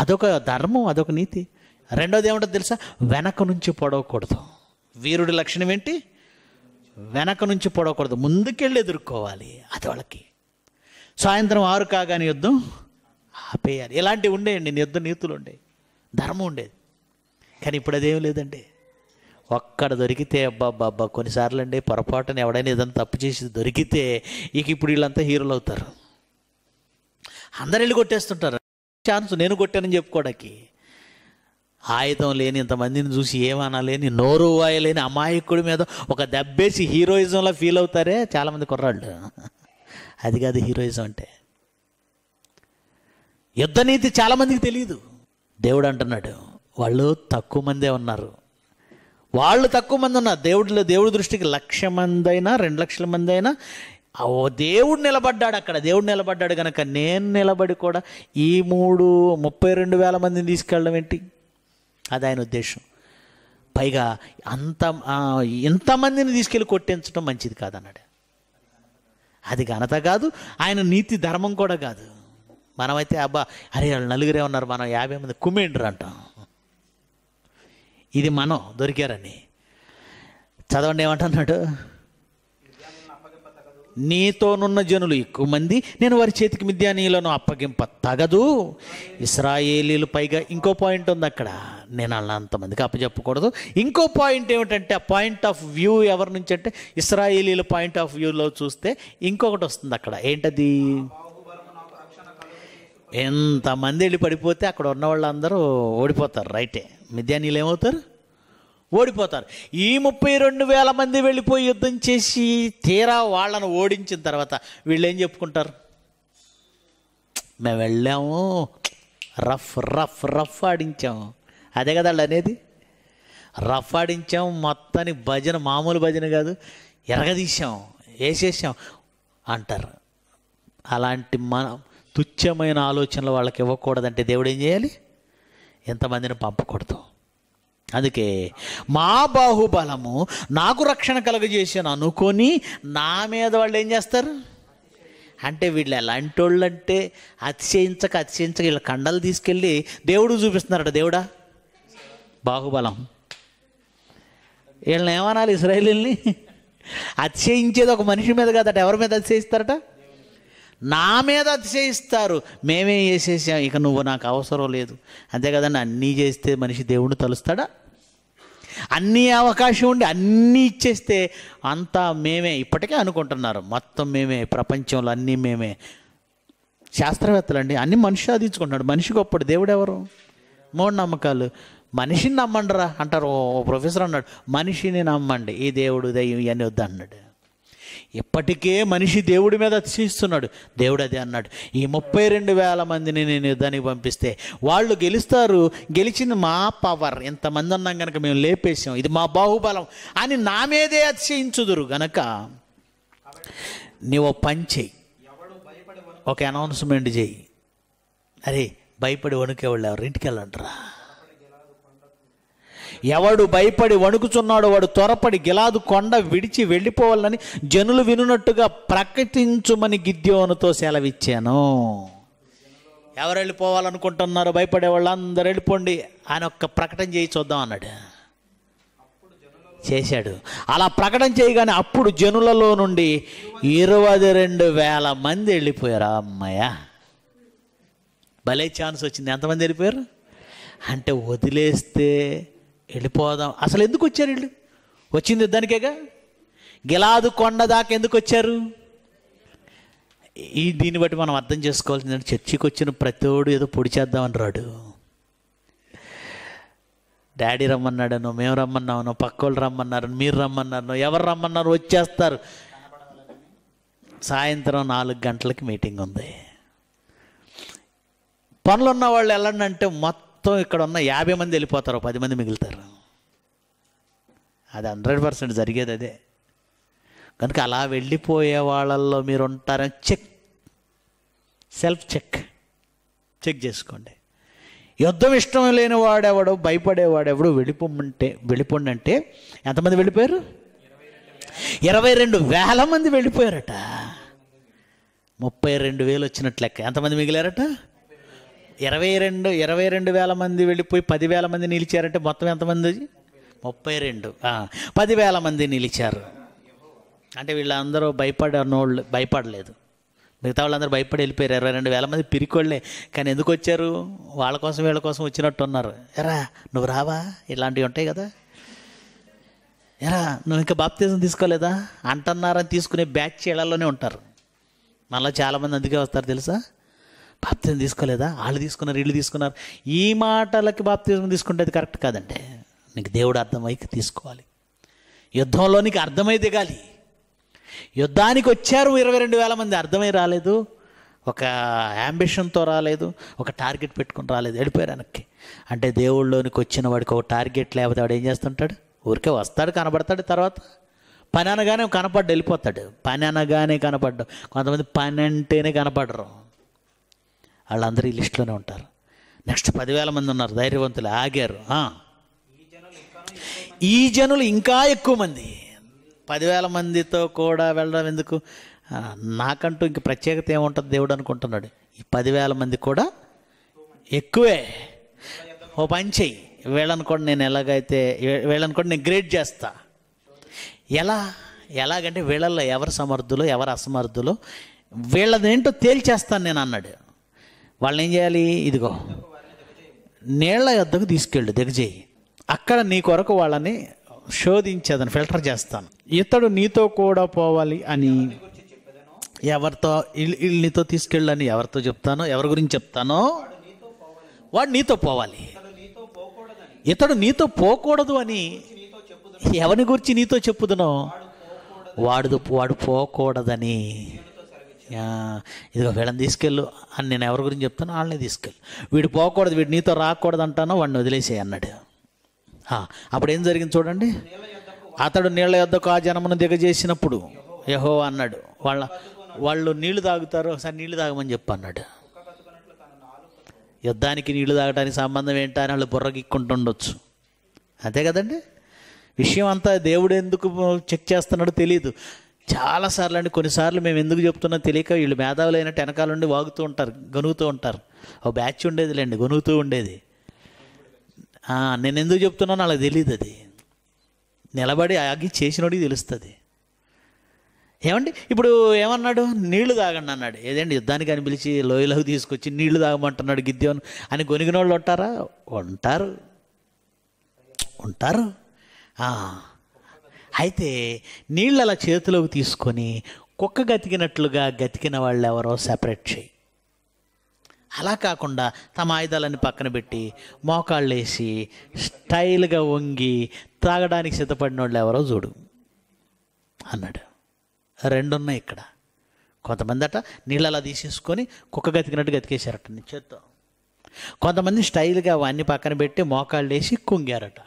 [SPEAKER 1] అదొక ధర్మం అదొక నీతి రెండోది ఏమంటుంది తెలుసా వెనక నుంచి పొడవకూడదు వీరుడి లక్షణం ఏంటి వెనక నుంచి పొడవకూడదు ముందుకెళ్ళి ఎదుర్కోవాలి అది వాళ్ళకి సాయంత్రం ఆరు కాగానే యుద్ధం ఆపేయాలి ఇలాంటివి ఉండేయండి యుద్ధ నీతులు ఉండేవి ధర్మం ఉండేది కానీ ఇప్పుడు అదేం లేదండి ఒక్కడ దొరికితే అబ్బా అబ్బా కొన్నిసార్లు అండి పొరపాటున ఎవడైనా ఏదైనా తప్పు చేసి దొరికితే ఇక ఇప్పుడు వీళ్ళంతా హీరోలు అవుతారు అందరు వెళ్ళి కొట్టేస్తుంటారు ఛాన్స్ నేను కొట్టానని చెప్పుకోవడానికి ఆయుధం లేని ఇంతమందిని చూసి లేని నోరు వాయలేని అమాయకుడి మీద ఒక దెబ్బేసి హీరోయిజంలో ఫీల్ అవుతారే చాలామంది కుర్రాళ్ళు అది కాదు హీరోయిజం అంటే యుద్ధ నీతి చాలామందికి తెలియదు దేవుడు అంటున్నాడు వాళ్ళు తక్కువ మందే ఉన్నారు వాళ్ళు తక్కువ మంది ఉన్నారు దేవుడిలో దేవుడి దృష్టికి లక్ష మంది అయినా రెండు లక్షల మంది అయినా దేవుడు నిలబడ్డాడు అక్కడ దేవుడు నిలబడ్డాడు కనుక నేను నిలబడి కూడా ఈ మూడు ముప్పై రెండు వేల మందిని తీసుకెళ్ళడం ఏంటి అది ఆయన ఉద్దేశం పైగా అంత ఇంతమందిని తీసుకెళ్ళి కొట్టించడం మంచిది కాదన్నాడు అది ఘనత కాదు ఆయన నీతి ధర్మం కూడా కాదు మనమైతే అబ్బా అరే వాళ్ళు నలుగురే ఉన్నారు మనం యాభై మంది కుమేండ్రు అంటాం ఇది మనం దొరికారని చదవండి ఏమంటున్నాడు నీతోనున్న జనులు ఎక్కువ మంది నేను వారి చేతికి మిద్యానీయులను అప్పగింప తగదు ఇస్రాయేలీలు పైగా ఇంకో పాయింట్ ఉంది అక్కడ నేను అలా అంతమందికి అప్పచెప్పకూడదు ఇంకో పాయింట్ ఏమిటంటే ఆ పాయింట్ ఆఫ్ వ్యూ ఎవరి నుంచి అంటే ఇస్రాయేలీల పాయింట్ ఆఫ్ వ్యూలో చూస్తే ఇంకొకటి వస్తుంది అక్కడ ఏంటది ఎంతమంది వెళ్ళి పడిపోతే అక్కడ ఉన్న వాళ్ళందరూ ఓడిపోతారు రైటే మిద్యానీలు ఏమవుతారు ఓడిపోతారు ఈ ముప్పై రెండు వేల మంది వెళ్ళిపోయి యుద్ధం చేసి తీరా వాళ్ళను ఓడించిన తర్వాత వీళ్ళు ఏం చెప్పుకుంటారు మేము వెళ్ళాము రఫ్ రఫ్ రఫ్ ఆడించాము అదే కదా వాళ్ళు అనేది రఫ్ ఆడించాం మొత్తాన్ని భజన మామూలు భజన కాదు ఎరగదీసాం వేసేసాం అంటారు అలాంటి మన తుచ్చమైన ఆలోచనలు వాళ్ళకి ఇవ్వకూడదంటే దేవుడు ఏం చేయాలి ఎంతమందిని పంపకూడదు అందుకే మా బాహుబలము నాకు రక్షణ కలుగజేసాను అనుకొని నా మీద వాళ్ళు ఏం చేస్తారు అంటే వీళ్ళు ఎలాంటి వాళ్ళు అంటే అతిశయించక అతిశయించక వీళ్ళ కండలు తీసుకెళ్ళి దేవుడు చూపిస్తున్నారట దేవుడా బాహుబలం వీళ్ళని ఏమనాలి ఇస్రాయలీల్ని అతిశయించేది ఒక మనిషి మీద కాదట ఎవరి మీద అతిశయిస్తారట నా మీద అతిశయిస్తారు మేమేం చేసేసాం ఇక నువ్వు నాకు అవసరం లేదు అంతే కదండి అన్నీ చేస్తే మనిషి దేవుడిని తలుస్తాడా అన్ని అవకాశం ఉండి అన్నీ ఇచ్చేస్తే అంతా మేమే ఇప్పటికే అనుకుంటున్నారు మొత్తం మేమే ప్రపంచంలో అన్నీ మేమే శాస్త్రవేత్తలండి అన్ని మనిషి సాధించుకుంటున్నాడు మనిషి గొప్పడు దేవుడు ఎవరు మూఢనమ్మకాలు మనిషిని నమ్మండిరా అంటారు ఓ ప్రొఫెసర్ అన్నాడు మనిషిని నమ్మండి ఈ దేవుడు దయ్యం ఇవన్నీ వద్దు అన్నాడు ఇప్పటికే మనిషి దేవుడి మీద అతిశయిస్తున్నాడు దేవుడు అదే అన్నాడు ఈ ముప్పై రెండు వేల మందిని నేను యుద్ధానికి పంపిస్తే వాళ్ళు గెలుస్తారు గెలిచింది మా పవర్ ఇంతమంది ఉన్నాం కనుక మేము లేపేసాం ఇది మా బాహుబలం అని నా మీదే అతిశయించుదురు గనక నీవు పంచేయి ఒక అనౌన్స్మెంట్ చేయి అరే భయపడి వణుకేవాళ్ళు ఎవరు ఇంటికి వెళ్ళంటారా ఎవడు భయపడి వణుకుచున్నాడో వాడు త్వరపడి గిలాదు కొండ విడిచి వెళ్ళిపోవాలని జనులు వినున్నట్టుగా ప్రకటించుమని గిద్యోనుతో సెలవిచ్చాను ఎవరు వెళ్ళిపోవాలనుకుంటున్నారు భయపడే వాళ్ళందరూ వెళ్ళిపోండి ఆయన ఒక్క ప్రకటన చేయి చూద్దాం అన్నాడు చేశాడు అలా ప్రకటన చేయగానే అప్పుడు జనులలో నుండి ఇరవై రెండు వేల మంది వెళ్ళిపోయారు అమ్మయ్య భలే ఛాన్స్ వచ్చింది ఎంతమంది వెళ్ళిపోయారు అంటే వదిలేస్తే వెళ్ళిపోదాం అసలు ఎందుకు వచ్చారు వీళ్ళు వచ్చింది దానికేగా గిలాదు కొండ దాకా ఎందుకు వచ్చారు ఈ దీన్ని బట్టి మనం అర్థం చేసుకోవాల్సిందంటే చర్చికి వచ్చిన ప్రతివాడు ఏదో పొడి చేద్దామని రాడు డాడీ రమ్మన్నాడనో మేము రమ్మన్నామనో పక్కోళ్ళు రమ్మన్నారు మీరు రమ్మన్నారనో ఎవరు రమ్మన్నారు వచ్చేస్తారు సాయంత్రం నాలుగు గంటలకి మీటింగ్ ఉంది పనులున్న వాళ్ళు వెళ్ళండి అంటే మొత్తం మొత్తం ఇక్కడ ఉన్న యాభై మంది వెళ్ళిపోతారు పది మంది మిగులుతారు అది హండ్రెడ్ పర్సెంట్ జరిగేది అదే కనుక అలా వెళ్ళిపోయే వాళ్ళల్లో మీరు ఉంటారని చెక్ సెల్ఫ్ చెక్ చెక్ చేసుకోండి యుద్ధం ఇష్టం లేని వాడెవడు భయపడేవాడెవడో వెళ్ళిపోమంటే వెళ్ళిపోండి అంటే ఎంతమంది వెళ్ళిపోయారు ఇరవై రెండు వేల మంది వెళ్ళిపోయారట ముప్పై రెండు వేలు వచ్చినట్లెక్క ఎంతమంది మిగిలారట ఇరవై రెండు ఇరవై రెండు వేల మంది వెళ్ళిపోయి పదివేల మంది నిలిచారంటే మొత్తం ఎంతమంది ముప్పై రెండు పదివేల మంది నిలిచారు అంటే వీళ్ళందరూ భయపడనోళ్ళు భయపడలేదు మిగతా వాళ్ళందరూ భయపడి వెళ్ళిపోయారు ఇరవై రెండు వేల మంది పిరికోళ్ళే కానీ ఎందుకు వచ్చారు వాళ్ళ కోసం వీళ్ళ కోసం వచ్చినట్టు ఉన్నారు ఎరా నువ్వు రావా ఇలాంటివి ఉంటాయి కదా ఎరా నువ్వు ఇంకా బాప్తీసం తీసుకోలేదా అంటన్నారని తీసుకునే బ్యాచ్ ఇళ్లలోనే ఉంటారు మళ్ళీ చాలామంది అందుకే వస్తారు తెలుసా బాప్తిజం తీసుకోలేదా వాళ్ళు తీసుకున్నారు వీళ్ళు తీసుకున్నారు ఈ మాటలకి బాప్తిజం తీసుకుంటే అది కరెక్ట్ కాదంటే నీకు దేవుడు అర్థమైకి తీసుకోవాలి యుద్ధంలో నీకు అర్థమై దిగాలి యుద్ధానికి వచ్చారు ఇరవై రెండు వేల మంది అర్థమై రాలేదు ఒక యాంబిషన్తో రాలేదు ఒక టార్గెట్ పెట్టుకుని రాలేదు వెళ్ళిపోయారు వెనక్కి అంటే దేవుళ్ళలోనికి వచ్చిన వాడికి ఒక టార్గెట్ లేకపోతే వాడు ఏం చేస్తుంటాడు ఊరికే వస్తాడు కనబడతాడు తర్వాత పని అనగానే కనపడ్డు వెళ్ళిపోతాడు పని అనగానే కనపడ్డు కొంతమంది పని అంటేనే కనపడరు వాళ్ళందరూ ఈ లిస్టులోనే ఉంటారు నెక్స్ట్ పదివేల మంది ఉన్నారు ధైర్యవంతులు ఆగారు ఈ జనులు ఇంకా ఎక్కువ మంది పదివేల మందితో కూడా వెళ్ళడం ఎందుకు నాకంటూ ఇంక ప్రత్యేకత ఏముంటుంది దేవుడు అనుకుంటున్నాడు ఈ పదివేల మంది కూడా ఎక్కువే ఓ పని చెయ్యి వీళ్ళని కూడా నేను ఎలాగైతే వీళ్ళని కూడా నేను గ్రేట్ చేస్తా ఎలా ఎలాగంటే వీళ్ళల్లో ఎవరు సమర్థులు ఎవరు అసమర్థులు వీళ్ళదేంటో తేల్చేస్తాను నేను అన్నాడు వాళ్ళని ఏం చేయాలి ఇదిగో నీళ్ల యొద్దకు తీసుకెళ్ళు దిగజేయి అక్కడ నీ కొరకు వాళ్ళని శోధించేదని ఫిల్టర్ చేస్తాను ఇతడు నీతో కూడా పోవాలి అని ఎవరితో నీతో తీసుకెళ్ళని ఎవరితో చెప్తానో ఎవరి గురించి చెప్తానో వాడు నీతో పోవాలి ఇతడు నీతో పోకూడదు అని ఎవరి గురించి నీతో చెప్పుదనో వాడు వాడు పోకూడదని ఇదిగో వీళ్ళని తీసుకెళ్ళు అని నేను ఎవరి గురించి చెప్తాను వాళ్ళని తీసుకెళ్ళు వీడు పోకూడదు వీడు నీతో రాకూడదు అంటానో వాడిని వదిలేసేయి అన్నాడు అప్పుడు ఏం జరిగింది చూడండి అతడు నీళ్ళ యొద్దకు ఆ జనమును దిగజేసినప్పుడు యహో అన్నాడు వాళ్ళ వాళ్ళు నీళ్లు తాగుతారు ఒకసారి నీళ్లు తాగమని చెప్పు అన్నాడు యుద్ధానికి నీళ్లు తాగడానికి సంబంధం ఏంటని వాళ్ళు బుర్రగిక్కుంటుండొచ్చు అంతే కదండి విషయం అంతా దేవుడు ఎందుకు చెక్ చేస్తున్నాడో తెలియదు చాలాసార్లు అండి కొన్నిసార్లు మేము ఎందుకు చెప్తున్నా తెలియక వీళ్ళు మేధావులైన టెనకాల నుండి వాగుతూ ఉంటారు గనుగుతూ ఉంటారు ఒక బ్యాచ్ ఉండేదిలేండి గనుగుతూ ఉండేది నేను ఎందుకు చెప్తున్నానో అలా తెలియదు అది నిలబడి ఆగి చేసినోడికి తెలుస్తుంది ఏమండి ఇప్పుడు ఏమన్నాడు నీళ్లు తాగండి అన్నాడు ఏదండి యుద్ధానికి అని పిలిచి లోయలోకి తీసుకొచ్చి నీళ్లు తాగమంటున్నాడు గిద్దెం అని కొనిగిన వాళ్ళు ఉంటారా ఉంటారు ఉంటారు అయితే నీళ్ళు అలా చేతిలోకి తీసుకొని కుక్క గతికినట్లుగా గతికిన వాళ్ళు ఎవరో సెపరేట్ చేయి అలా కాకుండా తమ ఆయుధాలని పక్కన పెట్టి మోకాళ్ళు వేసి స్టైల్గా వంగి తాగడానికి సిద్ధపడిన వాళ్ళు ఎవరో చూడు అన్నాడు రెండున్నాయి ఇక్కడ కొంతమంది అట నీళ్ళు అలా తీసేసుకొని కుక్క గతికినట్టు గతికేశారట నీ చేత్తో కొంతమంది స్టైల్గా అవన్నీ పక్కన పెట్టి మోకాళ్ళు వేసి కుంగారట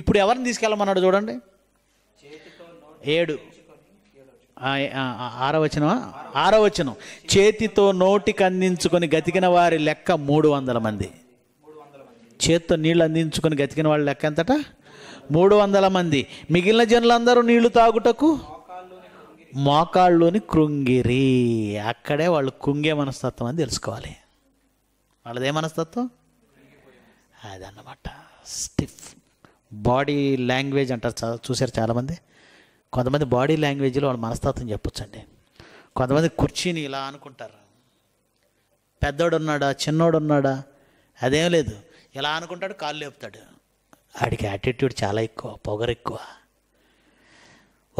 [SPEAKER 1] ఇప్పుడు ఎవరిని తీసుకెళ్ళమన్నాడు చూడండి ఏడు ఆరవచనం ఆరవచనం చేతితో నోటికి అందించుకొని గతికిన వారి లెక్క మూడు వందల మంది చేతితో నీళ్ళు అందించుకొని గతికిన వాళ్ళ లెక్క ఎంతట మూడు వందల మంది మిగిలిన జనులందరూ నీళ్లు తాగుటకు మోకాళ్ళలోని కృంగిరి అక్కడే వాళ్ళు కుంగే మనస్తత్వం అని తెలుసుకోవాలి వాళ్ళదే మనస్తత్వం అదన్నమాట స్టిఫ్ బాడీ లాంగ్వేజ్ అంటారు చూసారు చాలామంది కొంతమంది బాడీ లాంగ్వేజ్లో వాళ్ళ మనస్తత్వం చెప్పొచ్చండి కొంతమంది కుర్చీని ఇలా అనుకుంటారు పెద్దోడు ఉన్నాడా చిన్నోడు ఉన్నాడా అదేం లేదు ఇలా అనుకుంటాడు కాళ్ళు లేపుతాడు ఆడికి యాటిట్యూడ్ చాలా ఎక్కువ పొగరు ఎక్కువ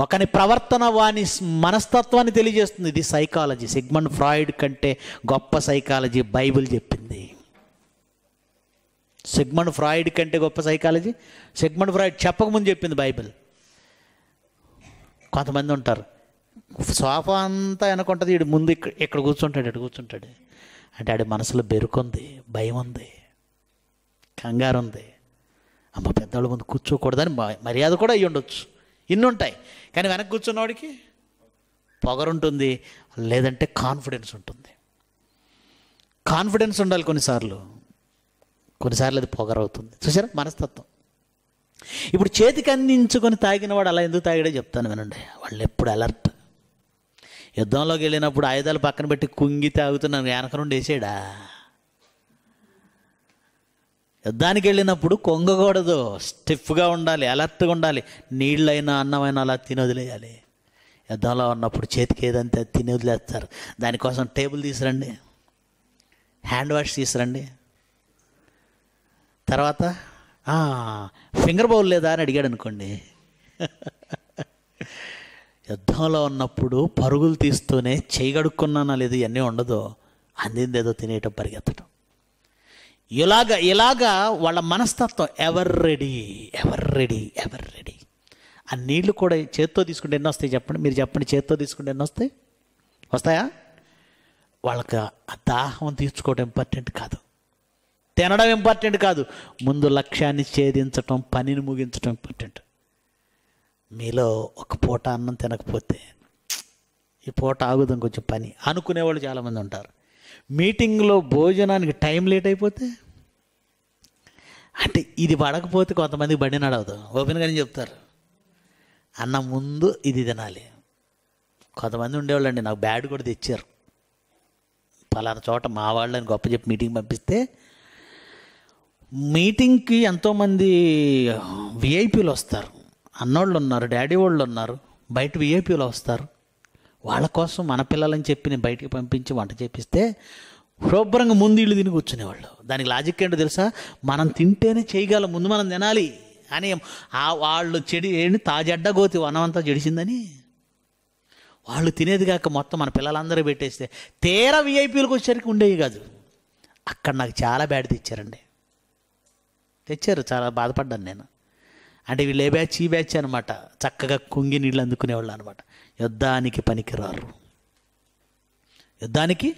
[SPEAKER 1] ఒకని ప్రవర్తన వాని మనస్తత్వాన్ని తెలియజేస్తుంది ఇది సైకాలజీ సిగ్మండ్ ఫ్రాయిడ్ కంటే గొప్ప సైకాలజీ బైబిల్ చెప్పింది సిగ్మండ్ ఫ్రాయిడ్ కంటే గొప్ప సైకాలజీ సిగ్మండ్ ఫ్రాయిడ్ చెప్పకముందు చెప్పింది బైబిల్ కొంతమంది ఉంటారు సోఫా అంతా వెనకుంటుంది వీడు ముందు ఇక్కడ ఇక్కడ కూర్చుంటాడు ఇక్కడ కూర్చుంటాడు అంటే ఆడి మనసులో బెరుకుంది భయం ఉంది కంగారు ఉంది అమ్మ పెద్దవాళ్ళ ముందు కూర్చోకూడదని మర్యాద కూడా అయ్యి ఉండొచ్చు ఇన్ని ఉంటాయి కానీ వెనక్కి కూర్చున్నవాడికి పొగరుంటుంది లేదంటే కాన్ఫిడెన్స్ ఉంటుంది కాన్ఫిడెన్స్ ఉండాలి కొన్నిసార్లు కొన్నిసార్లు అది పొగరవుతుంది చూసారా మనస్తత్వం ఇప్పుడు చేతికి అందించుకొని తాగిన వాడు అలా ఎందుకు తాగాడో చెప్తాను వినండి వాళ్ళు ఎప్పుడు అలర్ట్ యుద్ధంలోకి వెళ్ళినప్పుడు ఆయుధాలు పక్కన పెట్టి కుంగి తాగుతున్నాను వెనక నుండి వేసాడా యుద్ధానికి వెళ్ళినప్పుడు కొంగకూడదు స్టిఫ్గా ఉండాలి అలర్ట్గా ఉండాలి నీళ్ళైనా అన్నమైనా అలా తిని వదిలేయాలి యుద్ధంలో ఉన్నప్పుడు చేతికి ఏదంతే తిని వదిలేస్తారు దానికోసం టేబుల్ తీసురండి హ్యాండ్ వాష్ తీసురండి తర్వాత ఫింగర్ బౌల్ లేదా అని అడిగాడు అనుకోండి యుద్ధంలో ఉన్నప్పుడు పరుగులు తీస్తూనే చేయగడుక్కున్నానా లేదు ఇవన్నీ ఉండదు అందిందేదో తినేయటం పరిగెత్తడం ఇలాగ ఇలాగా వాళ్ళ మనస్తత్వం ever ready ever ready ever ready ఆ నీళ్లు కూడా చేత్తో తీసుకుంటే ఎన్ని వస్తాయి చెప్పండి మీరు చెప్పండి చేత్తో తీసుకుంటే ఎన్ని వస్తాయి వస్తాయా వాళ్ళకి ఆ దాహం తీర్చుకోవడం ఇంపార్టెంట్ కాదు తినడం ఇంపార్టెంట్ కాదు ముందు లక్ష్యాన్ని ఛేదించటం పనిని ముగించటం ఇంపార్టెంట్ మీలో ఒక పూట అన్నం తినకపోతే ఈ పూట ఆగుదాం కొంచెం పని అనుకునేవాళ్ళు చాలామంది ఉంటారు మీటింగ్లో భోజనానికి టైం లేట్ అయిపోతే అంటే ఇది పడకపోతే కొంతమంది బండి నడవదు కానీ చెప్తారు అన్న ముందు ఇది తినాలి కొంతమంది ఉండేవాళ్ళండి నాకు బ్యాడ్ కూడా తెచ్చారు పలానా చోట మా వాళ్ళని గొప్ప చెప్పి మీటింగ్ పంపిస్తే మీటింగ్కి ఎంతోమంది విఐపీలు వస్తారు అన్నోళ్ళు ఉన్నారు డాడీ వాళ్ళు ఉన్నారు బయట విఐపీలు వస్తారు వాళ్ళ కోసం మన పిల్లలని చెప్పి నేను బయటికి పంపించి వంట చేపిస్తే శుభ్రంగా ముందు ఇళ్ళు తిని కూర్చునేవాళ్ళు దానికి లాజిక్ ఏంటో తెలుసా మనం తింటేనే చేయగలం ముందు మనం తినాలి అని ఆ వాళ్ళు చెడి ఏంటి గోతి వనమంతా జడిసిందని వాళ్ళు తినేది కాక మొత్తం మన పిల్లలందరూ పెట్టేస్తే తీర విఐపీలకు వచ్చేసరికి ఉండేవి కాదు అక్కడ నాకు చాలా బ్యాడ్ తెచ్చారండి తెచ్చారు చాలా బాధపడ్డాను నేను అంటే వీళ్ళు ఏ బ్యాచ్ ఈ బ్యాచ్ అనమాట చక్కగా కుంగి నీళ్ళు అందుకునేవాళ్ళు అనమాట యుద్ధానికి పనికిరారు యుద్ధానికి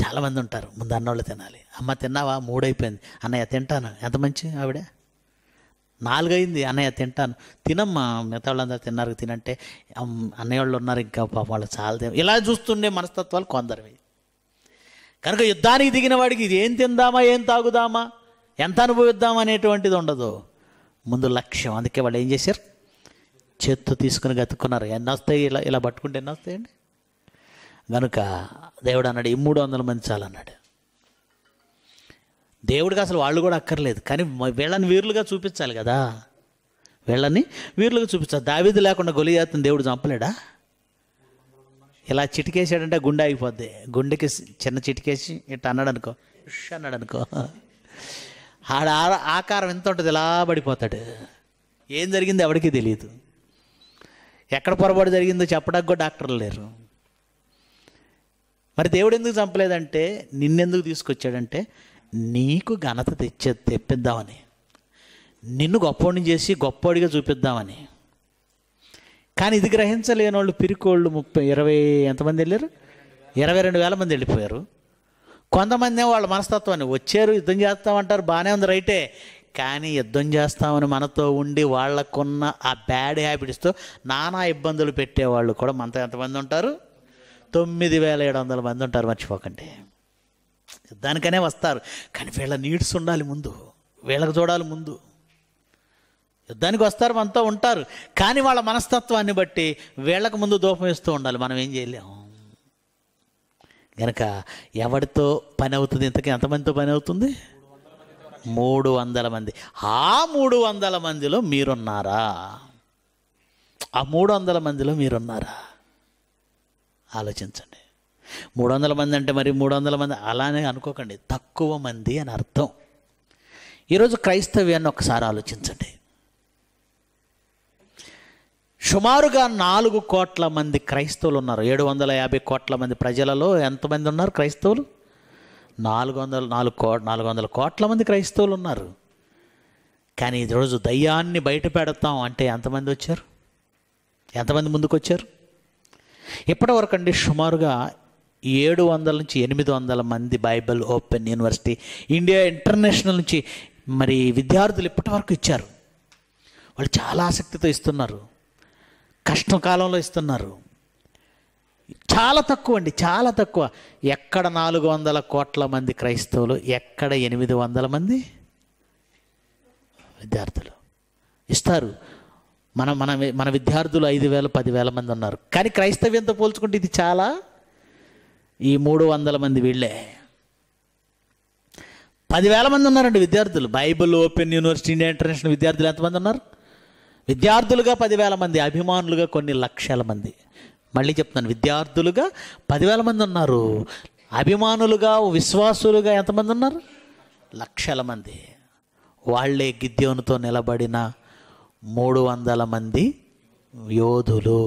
[SPEAKER 1] చాలామంది ఉంటారు ముందు అన్నోళ్ళు తినాలి అమ్మ తిన్నావా మూడైపోయింది అన్నయ్య తింటాను ఎంత మంచి ఆవిడ నాలుగైంది అన్నయ్య తింటాను తినమ్మా మిగతా వాళ్ళందరూ తిన్నారు తినంటే అన్నయ్య వాళ్ళు ఉన్నారు ఇంకా పాపం వాళ్ళు చాలా ఇలా చూస్తుండే మనస్తత్వాలు కొందరివి కనుక యుద్ధానికి దిగిన వాడికి ఇది ఏం తిందామా ఏం తాగుదామా ఎంత అనుభవిద్దామా అనేటువంటిది ఉండదు ముందు లక్ష్యం అందుకే వాళ్ళు ఏం చేశారు చేత్తు తీసుకుని గతుక్కున్నారు ఎన్ని వస్తాయి ఇలా ఇలా పట్టుకుంటే ఎన్ని వస్తాయండి కనుక దేవుడు అన్నాడు ఈ మూడు వందల మంది చాలన్నాడు దేవుడికి అసలు వాళ్ళు కూడా అక్కర్లేదు కానీ వీళ్ళని వీరులుగా చూపించాలి కదా వీళ్ళని వీరులుగా చూపించాలి దావీది లేకుండా గొలియాతను దేవుడు చంపలేడా ఇలా చిటికేసాడంటే గుండె ఆగిపోద్ది గుండెకి చిన్న చిటికేసి ఇట్ట అన్నాడు అనుకో ష్ అన్నాడు అనుకో ఆడ ఆకారం ఎంత ఉంటుంది ఇలా పడిపోతాడు ఏం జరిగిందో ఎవరికీ తెలియదు ఎక్కడ పొరపాటు జరిగిందో చెప్పడానికి కూడా డాక్టర్లు లేరు మరి దేవుడు ఎందుకు చంపలేదంటే నిన్నెందుకు తీసుకొచ్చాడంటే నీకు ఘనత తెచ్చే తెప్పిద్దామని నిన్ను గొప్పవాడిని చేసి గొప్పవాడిగా చూపిద్దామని కానీ ఇది గ్రహించలేని వాళ్ళు పిరికోళ్ళు ముప్పై ఇరవై ఎంతమంది వెళ్ళారు ఇరవై రెండు వేల మంది వెళ్ళిపోయారు కొంతమంది వాళ్ళ మనస్తత్వాన్ని వచ్చారు యుద్ధం చేస్తామంటారు బాగానే ఉంది రైటే కానీ యుద్ధం చేస్తామని మనతో ఉండి వాళ్ళకున్న ఆ బ్యాడ్ హ్యాబిట్స్తో నానా ఇబ్బందులు పెట్టేవాళ్ళు కూడా మనతో ఎంతమంది ఉంటారు తొమ్మిది వేల ఏడు వందల మంది ఉంటారు మర్చిపోకండి యుద్ధానికనే వస్తారు కానీ వీళ్ళ నీడ్స్ ఉండాలి ముందు వీళ్ళకి చూడాలి ముందు యుద్ధానికి వస్తారు మనతో ఉంటారు కానీ వాళ్ళ మనస్తత్వాన్ని బట్టి వీళ్ళకు ముందు దూపం ఇస్తూ ఉండాలి మనం ఏం చేయలేము కనుక ఎవరితో పని అవుతుంది ఇంతకీ ఎంతమందితో పని అవుతుంది మూడు వందల మంది ఆ మూడు వందల మందిలో మీరున్నారా ఆ మూడు వందల మందిలో మీరున్నారా ఆలోచించండి మూడు వందల మంది అంటే మరి మూడు వందల మంది అలానే అనుకోకండి తక్కువ మంది అని అర్థం ఈరోజు క్రైస్తవ్యాన్ని ఒకసారి ఆలోచించండి సుమారుగా నాలుగు కోట్ల మంది క్రైస్తవులు ఉన్నారు ఏడు వందల యాభై కోట్ల మంది ప్రజలలో ఎంతమంది ఉన్నారు క్రైస్తవులు నాలుగు వందల నాలుగు కో నాలుగు వందల కోట్ల మంది క్రైస్తవులు ఉన్నారు కానీ ఈరోజు దయ్యాన్ని బయట పెడతాం అంటే ఎంతమంది వచ్చారు ఎంతమంది ముందుకు వచ్చారు ఇప్పటివరకు అండి సుమారుగా ఏడు వందల నుంచి ఎనిమిది వందల మంది Bible open university India international నుంచి మరి విద్యార్థులు ఇప్పటివరకు ఇచ్చారు వాళ్ళు చాలా ఆసక్తితో ఇస్తున్నారు కష్టకాలంలో ఇస్తున్నారు చాలా తక్కువ అండి చాలా తక్కువ ఎక్కడ నాలుగు వందల కోట్ల మంది క్రైస్తవులు ఎక్కడ ఎనిమిది వందల మంది విద్యార్థులు ఇస్తారు మన మన మన విద్యార్థులు ఐదు వేల పదివేల మంది ఉన్నారు కానీ క్రైస్తవ్యంతో పోల్చుకుంటే ఇది చాలా ఈ మూడు వందల మంది వీళ్ళే పదివేల మంది ఉన్నారండి విద్యార్థులు Bible open university India international విద్యార్థులు ఎంతమంది ఉన్నారు విద్యార్థులుగా పదివేల మంది అభిమానులుగా కొన్ని లక్షల మంది మళ్ళీ చెప్తున్నాను విద్యార్థులుగా పదివేల మంది ఉన్నారు అభిమానులుగా విశ్వాసులుగా ఎంతమంది ఉన్నారు లక్షల మంది వాళ్లే గిద్యోనుతో నిలబడిన మూడు వందల మంది యోధులు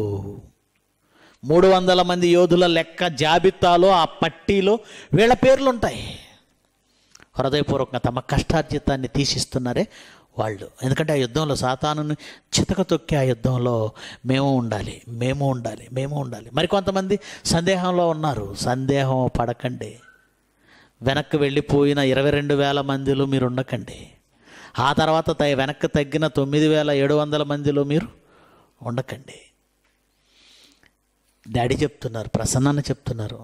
[SPEAKER 1] మూడు వందల మంది యోధుల లెక్క జాబితాలో ఆ పట్టీలో వీళ్ళ పేర్లు ఉంటాయి హృదయపూర్వకంగా తమ కష్టార్జితాన్ని తీసిస్తున్నారే వాళ్ళు ఎందుకంటే ఆ యుద్ధంలో సాతాను చితక తొక్కి ఆ యుద్ధంలో మేము ఉండాలి మేము ఉండాలి మేము ఉండాలి మరికొంతమంది సందేహంలో ఉన్నారు సందేహం పడకండి వెనక్కి వెళ్ళిపోయిన ఇరవై రెండు వేల మందిలో మీరు ఉండకండి ఆ తర్వాత త వెనక్కి తగ్గిన తొమ్మిది వేల ఏడు వందల మందిలో మీరు ఉండకండి డాడీ చెప్తున్నారు ప్రసన్నన చెప్తున్నారు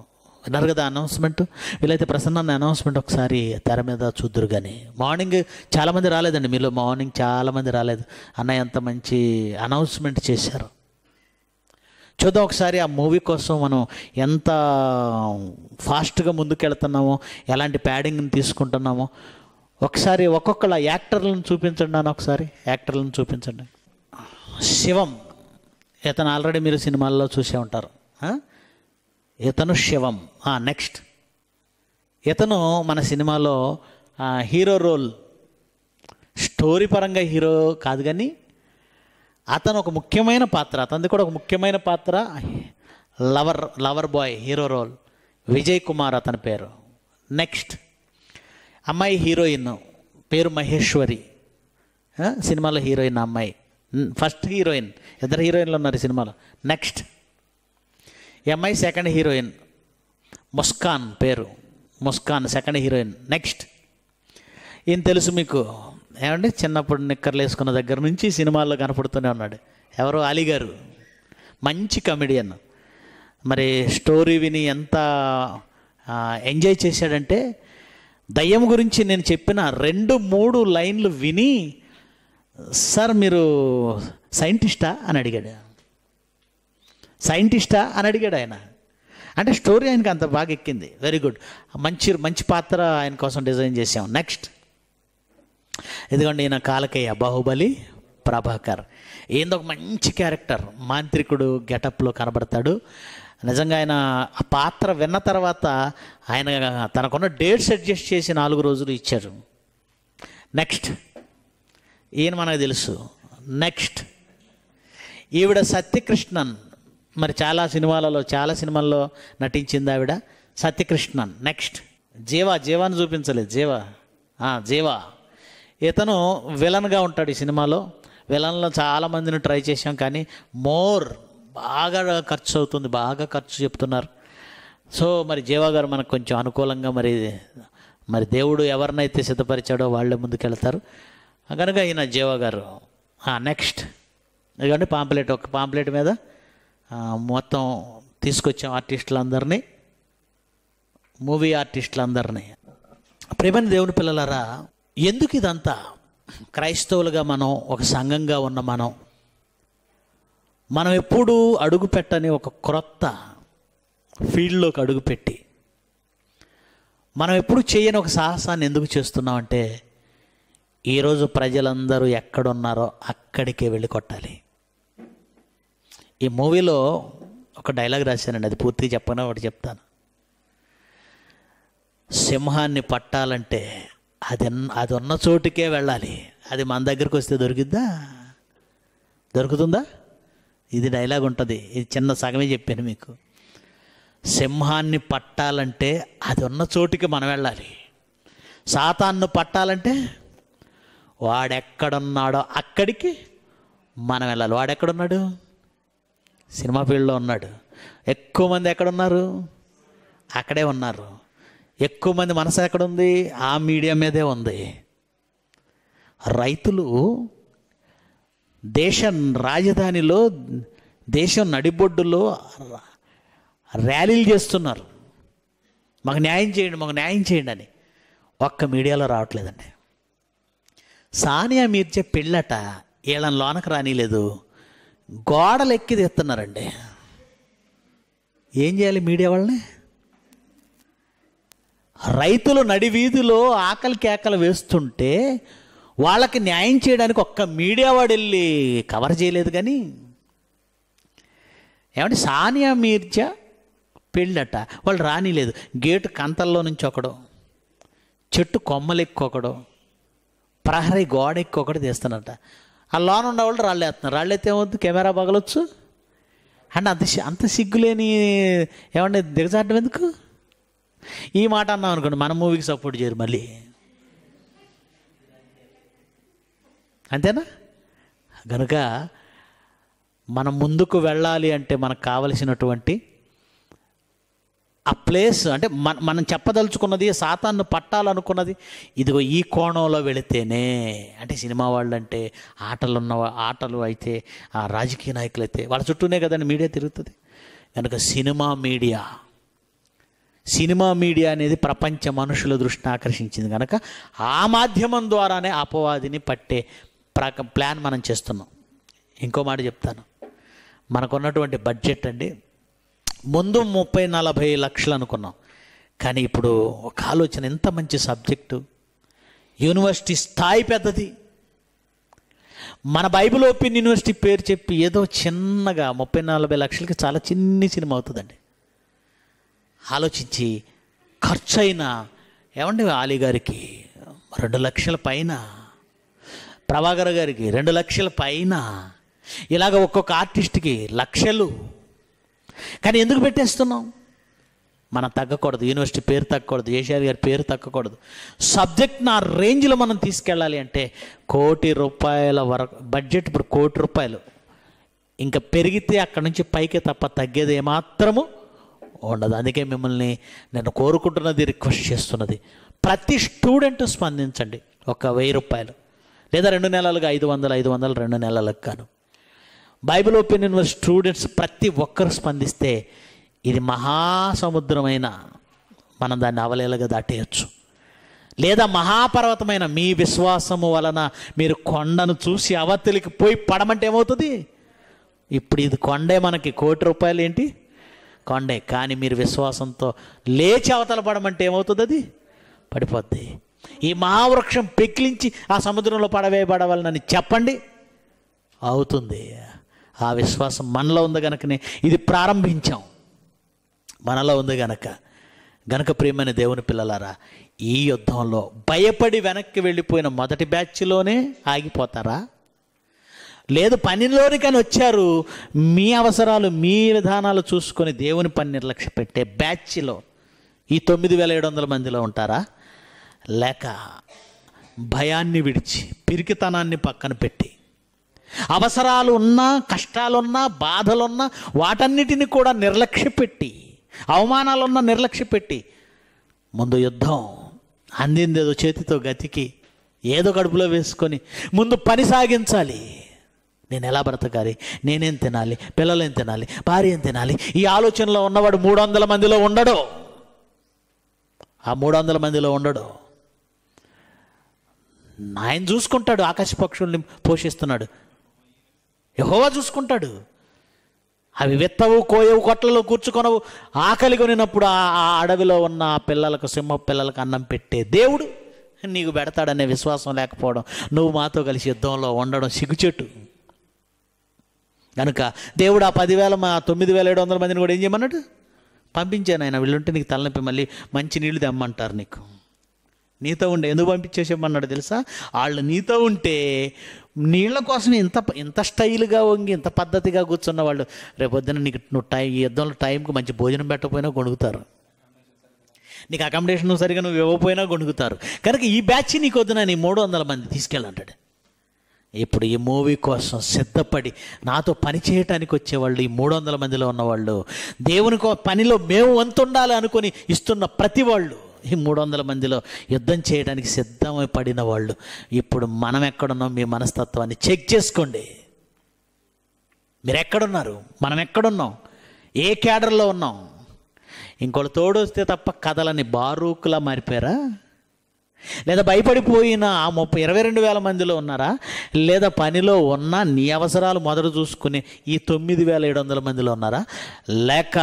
[SPEAKER 1] విన్నారు కదా అనౌన్స్మెంట్ వీలైతే ప్రసన్న అనౌన్స్మెంట్ ఒకసారి తెర మీద చూద్దరు కానీ మార్నింగ్ చాలామంది రాలేదండి మీలో మార్నింగ్ చాలామంది రాలేదు అన్నయ్య అంత మంచి అనౌన్స్మెంట్ చేశారు చూద్దాం ఒకసారి ఆ మూవీ కోసం మనం ఎంత ఫాస్ట్గా ముందుకెళ్తున్నామో ఎలాంటి ప్యాడింగ్ని తీసుకుంటున్నామో ఒకసారి ఒక్కొక్కళ్ళ యాక్టర్లను చూపించండి అని ఒకసారి యాక్టర్లను చూపించండి శివం ఇతను ఆల్రెడీ మీరు సినిమాల్లో చూసే ఉంటారు ఇతను శివం నెక్స్ట్ ఇతను మన సినిమాలో హీరో రోల్ స్టోరీ పరంగా హీరో కాదు కానీ అతను ఒక ముఖ్యమైన పాత్ర అతనిది కూడా ఒక ముఖ్యమైన పాత్ర lover lover boy hero role Vijay Kumar అతని పేరు నెక్స్ట్ అమ్మాయి హీరోయిన్ పేరు మహేశ్వరి సినిమాలో హీరోయిన్ అమ్మాయి ఫస్ట్ హీరోయిన్ ఇద్దరు హీరోయిన్లు ఉన్నారు సినిమాలో నెక్స్ట్ ఎంఐ సెకండ్ హీరోయిన్ ముస్కాన్ పేరు ముస్కాన్ సెకండ్ హీరోయిన్ నెక్స్ట్ ఈయన తెలుసు మీకు ఏమండి చిన్నప్పుడు నిక్కర్లు వేసుకున్న దగ్గర నుంచి సినిమాల్లో కనపడుతూనే ఉన్నాడు ఎవరు అలీ గారు మంచి కమెడియన్ మరి స్టోరీ విని ఎంత ఎంజాయ్ చేశాడంటే దయ్యం గురించి నేను చెప్పిన రెండు మూడు లైన్లు విని సార్ మీరు సైంటిస్టా అని అడిగాడు సైంటిస్టా అని అడిగాడు ఆయన అంటే స్టోరీ ఆయనకి అంత బాగా ఎక్కింది వెరీ గుడ్ మంచి మంచి పాత్ర ఆయన కోసం డిజైన్ చేసాం నెక్స్ట్ ఎందుకంటే ఈయన కాలకయ్య బాహుబలి ప్రభాకర్ ఏందో ఒక మంచి క్యారెక్టర్ మాంత్రికుడు గెటప్లో కనబడతాడు నిజంగా ఆయన ఆ పాత్ర విన్న తర్వాత ఆయన తనకున్న డేట్స్ అడ్జస్ట్ చేసి నాలుగు రోజులు ఇచ్చారు నెక్స్ట్ ఈయన మనకు తెలుసు నెక్స్ట్ ఈవిడ సత్యకృష్ణన్ మరి చాలా సినిమాలలో చాలా సినిమాల్లో నటించింది ఆవిడ సత్యకృష్ణన్ నెక్స్ట్ జీవా జీవాని చూపించలేదు జీవా జీవా ఇతను విలన్గా ఉంటాడు ఈ సినిమాలో విలన్లో చాలామందిని ట్రై చేశాం కానీ మోర్ బాగా ఖర్చు అవుతుంది బాగా ఖర్చు చెప్తున్నారు సో మరి జీవా గారు మనకు కొంచెం అనుకూలంగా మరి మరి దేవుడు ఎవరినైతే సిద్ధపరిచాడో వాళ్ళే ముందుకెళ్తారు కనుక ఈయన జీవా గారు నెక్స్ట్ ఎందుకంటే పాంప్లెట్ ఒక పాంప్లెట్ మీద మొత్తం తీసుకొచ్చాం ఆర్టిస్టులందరినీ మూవీ ఆర్టిస్టులందరినీ ప్రేమని దేవుని పిల్లలరా ఎందుకు ఇదంతా క్రైస్తవులుగా మనం ఒక సంఘంగా ఉన్న మనం మనం ఎప్పుడూ అడుగు పెట్టని ఒక క్రొత్త ఫీల్డ్లోకి అడుగుపెట్టి మనం ఎప్పుడు చేయని ఒక సాహసాన్ని ఎందుకు చేస్తున్నామంటే ఈరోజు ప్రజలందరూ ఎక్కడున్నారో అక్కడికే వెళ్ళి కొట్టాలి ఈ మూవీలో ఒక డైలాగ్ రాశానండి అది పూర్తిగా చెప్పను ఒకటి చెప్తాను సింహాన్ని పట్టాలంటే అది అది ఉన్న చోటుకే వెళ్ళాలి అది మన దగ్గరికి వస్తే దొరికిద్దా దొరుకుతుందా ఇది డైలాగ్ ఉంటుంది ఇది చిన్న సగమే చెప్పాను మీకు సింహాన్ని పట్టాలంటే అది ఉన్న చోటుకి మనం వెళ్ళాలి సాతాన్ను పట్టాలంటే వాడెక్కడున్నాడో అక్కడికి మనం వెళ్ళాలి వాడెక్కడున్నాడు సినిమా ఫీల్డ్లో ఉన్నాడు ఎక్కువ మంది ఎక్కడున్నారు అక్కడే ఉన్నారు ఎక్కువ మంది మనసు ఎక్కడుంది ఆ మీడియా మీదే ఉంది రైతులు దేశ రాజధానిలో దేశం నడిబొడ్డులో ర్యాలీలు చేస్తున్నారు మాకు న్యాయం చేయండి మాకు న్యాయం చేయండి అని ఒక్క మీడియాలో రావట్లేదండి సానియా మీర్చే పెళ్ళట వీళ్ళని లోనకు రానిలేదు గోడలు ఎక్కి తీస్తున్నారండి ఏం చేయాలి మీడియా వాళ్ళని రైతులు నడివీధిలో ఆకలి కేకలు వేస్తుంటే వాళ్ళకి న్యాయం చేయడానికి ఒక్క మీడియా వాడు వెళ్ళి కవర్ చేయలేదు కానీ ఏమంటే సానియా మీర్జా పెళ్ళట వాళ్ళు రానిలేదు గేటు కంతల్లో నుంచి ఒకడు చెట్టు కొమ్మలు ఎక్కువ ఒకడు ప్రహరీ గోడ ఎక్కువ ఒకటి తీస్తానట ఆ లోన్ ఉండేవాళ్ళు రాళ్ళేస్తున్నారు రాళ్ళైతే ఏమవుతుంది కెమెరా పగలొచ్చు అండ్ అంత అంత సిగ్గులేని ఏమన్నా దిగజాడడం ఎందుకు ఈ మాట అన్నాం అనుకోండి మన మూవీకి సపోర్ట్ చేయరు మళ్ళీ అంతేనా కనుక మనం ముందుకు వెళ్ళాలి అంటే మనకు కావలసినటువంటి ఆ ప్లేస్ అంటే మన మనం చెప్పదలుచుకున్నది సాతాన్ను పట్టాలనుకున్నది ఇదిగో ఈ కోణంలో వెళితేనే అంటే సినిమా వాళ్ళు అంటే ఆటలు ఉన్న ఆటలు అయితే ఆ రాజకీయ నాయకులు అయితే వాళ్ళ చుట్టూనే కదండి మీడియా తిరుగుతుంది కనుక సినిమా మీడియా సినిమా మీడియా అనేది ప్రపంచ మనుషుల దృష్టిని ఆకర్షించింది కనుక ఆ మాధ్యమం ద్వారానే అపవాదిని పట్టే ప్రక ప్లాన్ మనం చేస్తున్నాం ఇంకో మాట చెప్తాను మనకున్నటువంటి బడ్జెట్ అండి ముందు ముప్పై నలభై లక్షలు అనుకున్నాం కానీ ఇప్పుడు ఒక ఆలోచన ఎంత మంచి సబ్జెక్టు యూనివర్సిటీ స్థాయి పెద్దది మన బైబిల్ ఓపెన్ యూనివర్సిటీ పేరు చెప్పి ఏదో చిన్నగా ముప్పై నలభై లక్షలకి చాలా చిన్ని సినిమా అవుతుందండి ఆలోచించి ఖర్చు అయినా ఏమండి ఆలీ గారికి రెండు లక్షల పైన ప్రభాకర్ గారికి రెండు లక్షల పైన ఇలాగ ఒక్కొక్క ఆర్టిస్ట్కి లక్షలు కానీ ఎందుకు పెట్టేస్తున్నాం మనం తగ్గకూడదు యూనివర్సిటీ పేరు తగ్గకూడదు ఏషియా గారి పేరు తగ్గకూడదు సబ్జెక్ట్ నా రేంజ్లో మనం తీసుకెళ్ళాలి అంటే కోటి రూపాయల వరకు బడ్జెట్ ఇప్పుడు కోటి రూపాయలు ఇంకా పెరిగితే అక్కడ నుంచి పైకి తప్ప తగ్గేది ఏమాత్రము ఉండదు అందుకే మిమ్మల్ని నేను కోరుకుంటున్నది రిక్వెస్ట్ చేస్తున్నది ప్రతి స్టూడెంట్ స్పందించండి ఒక వెయ్యి రూపాయలు లేదా రెండు నెలలుగా ఐదు వందలు ఐదు వందలు రెండు నెలలకు కాను బైబిల్ ఓపెన్ యూనివర్సిటీ స్టూడెంట్స్ ప్రతి ఒక్కరు స్పందిస్తే ఇది మహాసముద్రమైన మనం దాన్ని అవలేలగా దాటేయచ్చు లేదా మహాపర్వతమైన మీ విశ్వాసము వలన మీరు కొండను చూసి అవతలికి పోయి పడమంటే ఏమవుతుంది ఇప్పుడు ఇది కొండే మనకి కోటి రూపాయలు ఏంటి కొండే కానీ మీరు విశ్వాసంతో లేచి అవతల పడమంటే ఏమవుతుంది అది పడిపోద్ది ఈ మహావృక్షం పెకిలించి ఆ సముద్రంలో పడవేయబడవాలని చెప్పండి అవుతుంది ఆ విశ్వాసం మనలో ఉంది కనుకనే ఇది ప్రారంభించాం మనలో ఉంది గనక గనక ప్రియమైన దేవుని పిల్లలారా ఈ యుద్ధంలో భయపడి వెనక్కి వెళ్ళిపోయిన మొదటి బ్యాచ్లోనే ఆగిపోతారా లేదు పనిలోని కానీ వచ్చారు మీ అవసరాలు మీ విధానాలు చూసుకొని దేవుని పని నిర్లక్ష్య పెట్టే బ్యాచ్లో ఈ తొమ్మిది వేల ఏడు వందల మందిలో ఉంటారా లేక భయాన్ని విడిచి పిరికితనాన్ని పక్కన పెట్టి అవసరాలు ఉన్నా కష్టాలున్నా బాధలున్నా వాటన్నిటిని కూడా నిర్లక్ష్య పెట్టి అవమానాలున్న నిర్లక్ష్య పెట్టి ముందు యుద్ధం అందిందేదో చేతితో గతికి ఏదో గడుపులో వేసుకొని ముందు పని సాగించాలి నేను ఎలా బ్రతకాలి నేనేం తినాలి పిల్లలు ఏం తినాలి భార్య ఏం తినాలి ఈ ఆలోచనలో ఉన్నవాడు మూడు వందల మందిలో ఉండడు ఆ మూడు వందల మందిలో ఉండడు ఆయన చూసుకుంటాడు ఆకాశ పక్షుల్ని పోషిస్తున్నాడు యహోవా చూసుకుంటాడు అవి విత్తవు కోయవు కొట్లలో కూర్చుకొనవు ఆకలి కొనినప్పుడు ఆ అడవిలో ఉన్న ఆ పిల్లలకు సింహ పిల్లలకు అన్నం పెట్టే దేవుడు నీకు పెడతాడనే విశ్వాసం లేకపోవడం నువ్వు మాతో కలిసి యుద్ధంలో ఉండడం సిగ్గుచెట్టు కనుక దేవుడు ఆ పదివేల మా తొమ్మిది వేల ఏడు వందల మందిని కూడా ఏం చేయమన్నాడు పంపించాను ఆయన వీళ్ళుంటే నీకు తలనొప్పి మళ్ళీ మంచి నీళ్లు తెమ్మంటారు నీకు నీతో ఉండే ఎందుకు పంపించేసేమన్నాడు తెలుసా వాళ్ళు నీతో ఉంటే నీళ్ళ కోసం ఇంత ఇంత స్టైల్గా వంగి ఇంత పద్ధతిగా కూర్చున్న వాళ్ళు రేపొద్దున నీకు నువ్వు టైం ఈ యుద్ధంలో టైంకి మంచి భోజనం పెట్టకపోయినా గొణుగుతారు నీకు అకామిడేషన్ సరిగా నువ్వు ఇవ్వకపోయినా గొణుగుతారు కనుక ఈ బ్యాచ్ నీకు వద్దున నీ మూడు వందల మంది తీసుకెళ్ళంటాడు ఇప్పుడు ఈ మూవీ కోసం సిద్ధపడి నాతో పని చేయటానికి వచ్చేవాళ్ళు ఈ మూడు వందల మందిలో ఉన్నవాళ్ళు దేవుని పనిలో మేము వంతుండాలి అనుకుని అనుకొని ఇస్తున్న ప్రతి వాళ్ళు ఈ మూడు వందల మందిలో యుద్ధం చేయడానికి సిద్ధమై పడిన వాళ్ళు ఇప్పుడు మనం ఎక్కడున్నాం మీ మనస్తత్వాన్ని చెక్ చేసుకోండి మీరు ఎక్కడున్నారు మనం ఎక్కడున్నాం ఏ క్యాడర్లో ఉన్నాం ఇంకోళ్ళు తోడొస్తే తప్ప కథలని బారూకులా మారిపోయారా లేదా భయపడిపోయిన ఆ ముప్పై ఇరవై రెండు వేల మందిలో ఉన్నారా లేదా పనిలో ఉన్న నీ అవసరాలు మొదట చూసుకుని ఈ తొమ్మిది వేల ఏడు వందల మందిలో ఉన్నారా లేక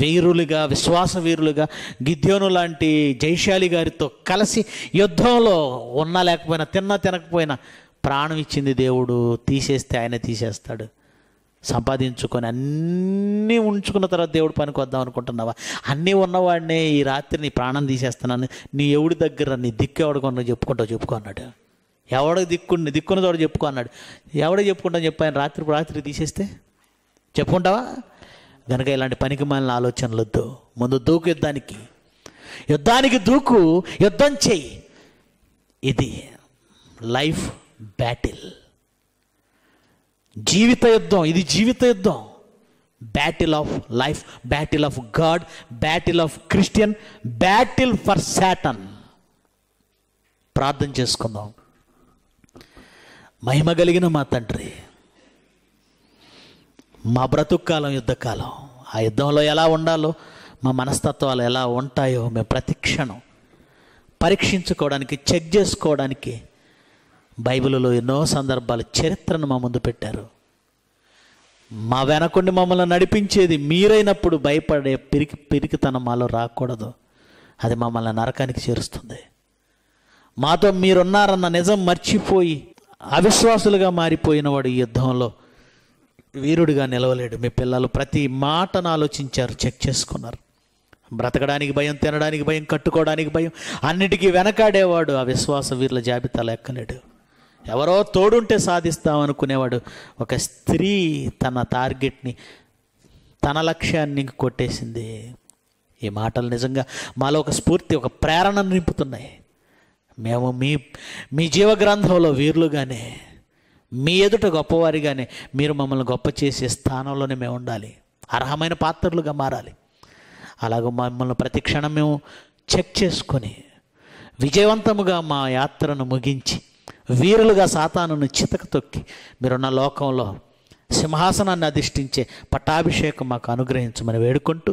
[SPEAKER 1] వీరులుగా విశ్వాస వీరులుగా గిద్యోను లాంటి జైశాలి గారితో కలిసి యుద్ధంలో ఉన్నా లేకపోయినా తిన్నా తినకపోయినా ప్రాణం ఇచ్చింది దేవుడు తీసేస్తే ఆయన తీసేస్తాడు సంపాదించుకొని అన్నీ ఉంచుకున్న తర్వాత దేవుడు పనికి వద్దాం అనుకుంటున్నావా అన్నీ ఉన్నవాడినే ఈ రాత్రి నీ ప్రాణం తీసేస్తున్నాను నీ ఎవడి దగ్గర నీ దిక్కు ఎవడికొన్నా చెప్పుకుంటావు చెప్పుకో అన్నాడు ఎవడ దిక్కున్న దిక్కున్న తోడు చెప్పుకో అన్నాడు ఎవడ చెప్పుకుంటాను చెప్పాను రాత్రి రాత్రి తీసేస్తే చెప్పుకుంటావా కనుక ఇలాంటి పనికి ఆలోచనలు వద్దు ముందు దూకు యుద్ధానికి యుద్ధానికి దూకు యుద్ధం చేయి ఇది లైఫ్ బ్యాటిల్ జీవిత యుద్ధం ఇది జీవిత యుద్ధం battle of life battle of God battle of Christian battle for Satan ప్రార్థన చేసుకుందాం మహిమ కలిగిన మా తండ్రి మా బ్రతుకాలం యుద్ధకాలం ఆ యుద్ధంలో ఎలా ఉండాలో మా మనస్తత్వాలు ఎలా ఉంటాయో మేము ప్రతిక్షణం పరీక్షించుకోవడానికి చెక్ చేసుకోవడానికి బైబిల్లో ఎన్నో సందర్భాలు చరిత్రను మా ముందు పెట్టారు మా వెనకుండి మమ్మల్ని నడిపించేది మీరైనప్పుడు భయపడే పిరికి పిరికితనం మాలో రాకూడదు అది మమ్మల్ని నరకానికి చేరుస్తుంది మాతో మీరున్నారన్న నిజం మర్చిపోయి అవిశ్వాసులుగా మారిపోయిన వాడు ఈ యుద్ధంలో వీరుడిగా నిలవలేడు మీ పిల్లలు ప్రతి మాటను ఆలోచించారు చెక్ చేసుకున్నారు బ్రతకడానికి భయం తినడానికి భయం కట్టుకోవడానికి భయం అన్నిటికీ వెనకాడేవాడు ఆ విశ్వాస వీరుల జాబితా లెక్కలేడు ఎవరో తోడుంటే సాధిస్తామనుకునేవాడు ఒక స్త్రీ తన టార్గెట్ని తన లక్ష్యాన్ని కొట్టేసింది ఈ మాటలు నిజంగా మాలో ఒక స్ఫూర్తి ఒక ప్రేరణ నింపుతున్నాయి మేము మీ మీ జీవగ్రంథంలో వీరులుగానే మీ ఎదుట గొప్పవారిగానే మీరు మమ్మల్ని గొప్ప చేసే స్థానంలోనే మేము ఉండాలి అర్హమైన పాత్రలుగా మారాలి అలాగే మమ్మల్ని ప్రతి క్షణం మేము చెక్ చేసుకొని విజయవంతముగా మా యాత్రను ముగించి వీరులుగా సాతానును చితక తొక్కి మీరున్న లోకంలో సింహాసనాన్ని అధిష్ఠించే పట్టాభిషేకం మాకు అనుగ్రహించమని వేడుకుంటూ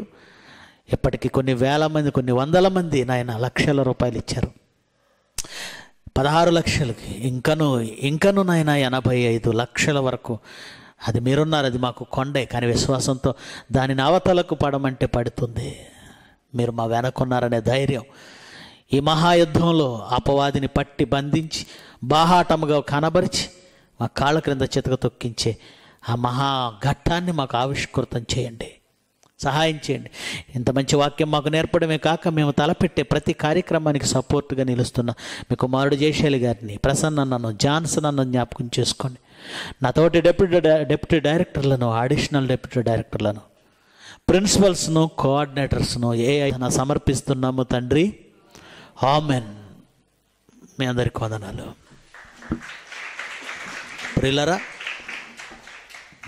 [SPEAKER 1] ఇప్పటికీ కొన్ని వేల మంది కొన్ని వందల మంది నాయన లక్షల రూపాయలు ఇచ్చారు పదహారు లక్షలకి ఇంకను ఇంకను నాయన ఎనభై ఐదు లక్షల వరకు అది మీరున్నారు అది మాకు కొండే కానీ విశ్వాసంతో దానిని అవతలకు పడమంటే పడుతుంది మీరు మా వెనకున్నారనే ధైర్యం ఈ మహాయుద్ధంలో అపవాదిని పట్టి బంధించి బాహాటముగా కనబరిచి మా కాళ్ళ క్రింద చితక తొక్కించే ఆ మహాఘట్టాన్ని మాకు ఆవిష్కృతం చేయండి సహాయం చేయండి ఇంత మంచి వాక్యం మాకు నేర్పడమే కాక మేము తలపెట్టే ప్రతి కార్యక్రమానికి సపోర్ట్గా నిలుస్తున్న మీ కుమారుడు జయశైలి గారిని ప్రసన్న నన్ను జాన్సన్ నన్ను జ్ఞాపకం చేసుకోండి నా తోటి డెప్యూటీ డెప్యూటీ డైరెక్టర్లను అడిషనల్ డెప్యూటీ డైరెక్టర్లను ప్రిన్సిపల్స్ను కోఆర్డినేటర్స్ను ఏ అయినా సమర్పిస్తున్నాము తండ్రి హామెన్ మీ అందరికి వందనాలు ప్రిల్లరా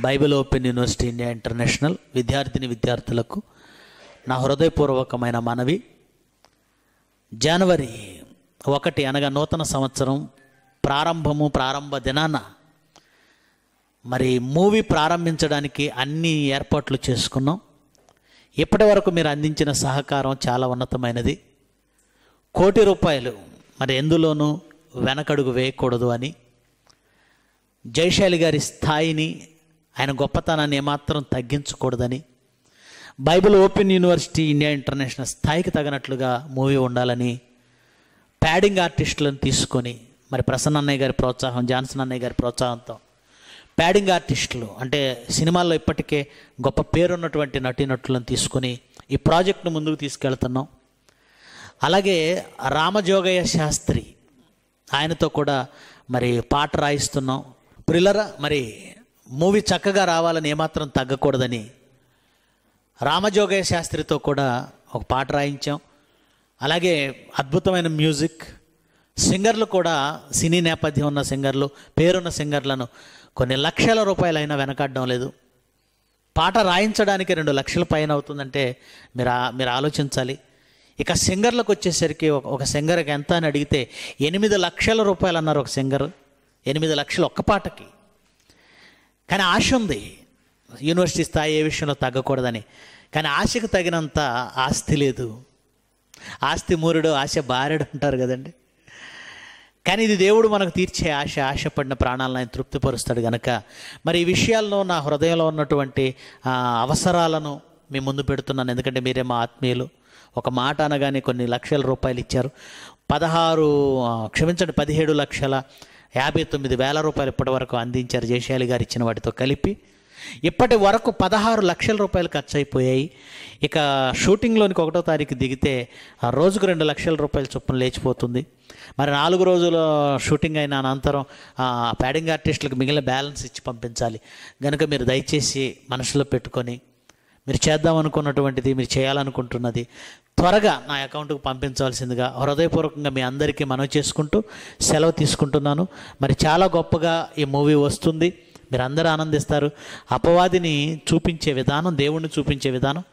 [SPEAKER 1] Bible open university India international విద్యార్థిని విద్యార్థులకు నా హృదయపూర్వకమైన మనవి జనవరి ఒకటి అనగా నూతన సంవత్సరం ప్రారంభము ప్రారంభ దినాన మరి మూవీ ప్రారంభించడానికి అన్ని ఏర్పాట్లు చేసుకున్నాం ఇప్పటి వరకు మీరు అందించిన సహకారం చాలా ఉన్నతమైనది కోటి రూపాయలు మరి ఎందులోనూ వెనకడుగు వేయకూడదు అని జైశాలి గారి స్థాయిని ఆయన గొప్పతనాన్ని ఏమాత్రం తగ్గించకూడదని Bible open university India international స్థాయికి తగినట్లుగా మూవీ ఉండాలని ప్యాడింగ్ ఆర్టిస్టులను తీసుకొని మరి ప్రసన్న అన్నయ్య గారి ప్రోత్సాహం జాన్సన్ అన్నయ్య గారి ప్రోత్సాహంతో ప్యాడింగ్ ఆర్టిస్టులు అంటే సినిమాల్లో ఇప్పటికే గొప్ప పేరున్నటువంటి నటీనటులను తీసుకొని ఈ ప్రాజెక్ట్ను ముందుకు తీసుకెళ్తున్నాం అలాగే రామజోగయ్య శాస్త్రి ఆయనతో కూడా మరి పాట రాయిస్తున్నాం ప్రిలర మరి మూవీ చక్కగా రావాలని ఏమాత్రం తగ్గకూడదని రామజోగయ్య శాస్త్రితో కూడా ఒక పాట రాయించాం అలాగే అద్భుతమైన మ్యూజిక్ సింగర్లు కూడా సినీ నేపథ్యం ఉన్న సింగర్లు పేరున్న సింగర్లను కొన్ని లక్షల రూపాయలైనా వెనకాడడం లేదు పాట రాయించడానికి రెండు లక్షల పైన అవుతుందంటే మీరు మీరు ఆలోచించాలి ఇక సింగర్లకు వచ్చేసరికి ఒక సింగర్కి ఎంత అని అడిగితే ఎనిమిది లక్షల రూపాయలు అన్నారు ఒక సింగర్ ఎనిమిది లక్షలు ఒక్క పాటకి కానీ ఆశ ఉంది యూనివర్సిటీ స్థాయి ఏ విషయంలో తగ్గకూడదని కానీ ఆశకు తగినంత ఆస్తి లేదు ఆస్తి మూరుడు ఆశ బారెడు అంటారు కదండి కానీ ఇది దేవుడు మనకు తీర్చే ఆశ ఆశపడిన ప్రాణాలను ఆయన తృప్తిపరుస్తాడు కనుక మరి ఈ విషయాల్లో నా హృదయంలో ఉన్నటువంటి అవసరాలను మీ ముందు పెడుతున్నాను ఎందుకంటే మీరే మా ఆత్మీయులు ఒక మాట అనగానే కొన్ని లక్షల రూపాయలు ఇచ్చారు పదహారు క్షమించండి పదిహేడు లక్షల యాభై తొమ్మిది వేల రూపాయలు ఇప్పటి వరకు అందించారు జయశాలి గారు ఇచ్చిన వాటితో కలిపి ఇప్పటి వరకు పదహారు లక్షల రూపాయలు ఖర్చు అయిపోయాయి ఇక షూటింగ్లోనికి ఒకటో తారీఖు దిగితే ఆ రోజుకు రెండు లక్షల రూపాయల చొప్పున లేచిపోతుంది మరి నాలుగు రోజుల షూటింగ్ అయిన అనంతరం ప్యాడింగ్ ఆర్టిస్టులకు మిగిలిన బ్యాలెన్స్ ఇచ్చి పంపించాలి కనుక మీరు దయచేసి మనసులో పెట్టుకొని మీరు చేద్దాం అనుకున్నటువంటిది మీరు చేయాలనుకుంటున్నది త్వరగా నా అకౌంట్కు పంపించవలసిందిగా హృదయపూర్వకంగా మీ అందరికీ మనవి చేసుకుంటూ సెలవు తీసుకుంటున్నాను మరి చాలా గొప్పగా ఈ మూవీ వస్తుంది మీరు అందరూ ఆనందిస్తారు అపవాదిని చూపించే విధానం దేవుణ్ణి చూపించే విధానం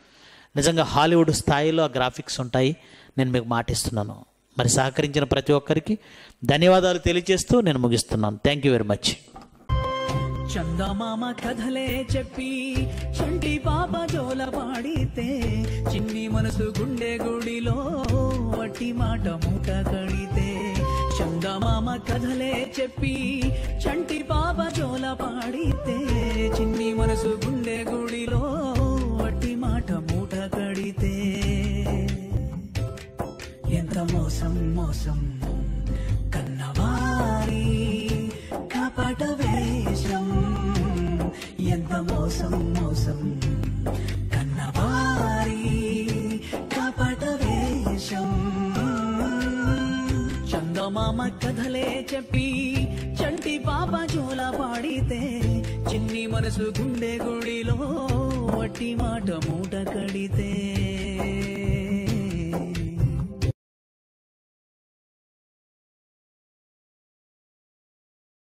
[SPEAKER 1] నిజంగా హాలీవుడ్ స్థాయిలో ఆ గ్రాఫిక్స్ ఉంటాయి నేను మీకు మాటిస్తున్నాను మరి సహకరించిన ప్రతి ఒక్కరికి ధన్యవాదాలు తెలియజేస్తూ నేను ముగిస్తున్నాను థ్యాంక్ యూ వెరీ మచ్ చందమామ కథలే చెప్పి చంటి పాప జోల పాడితే చిన్ని మనసు గుండె గుడిలో వట్టి మాట మూట కడితే చందమామ కథలే చెప్పి చంటి పాప జోల పాడితే చిన్ని మనసు గుండె గుడిలో వట్టి మాట మూట కడితే ఎంత మోసం మోసం కన్నవారి కపట వేషం ఎంత మోసం మోసం కన్నవారి కపట వేషం చందమామ కథలే చెప్పి చంటి పాప జోల పాడితే చిన్ని మనసు గుండె గుడిలో వట్టి మాట మూట కడితే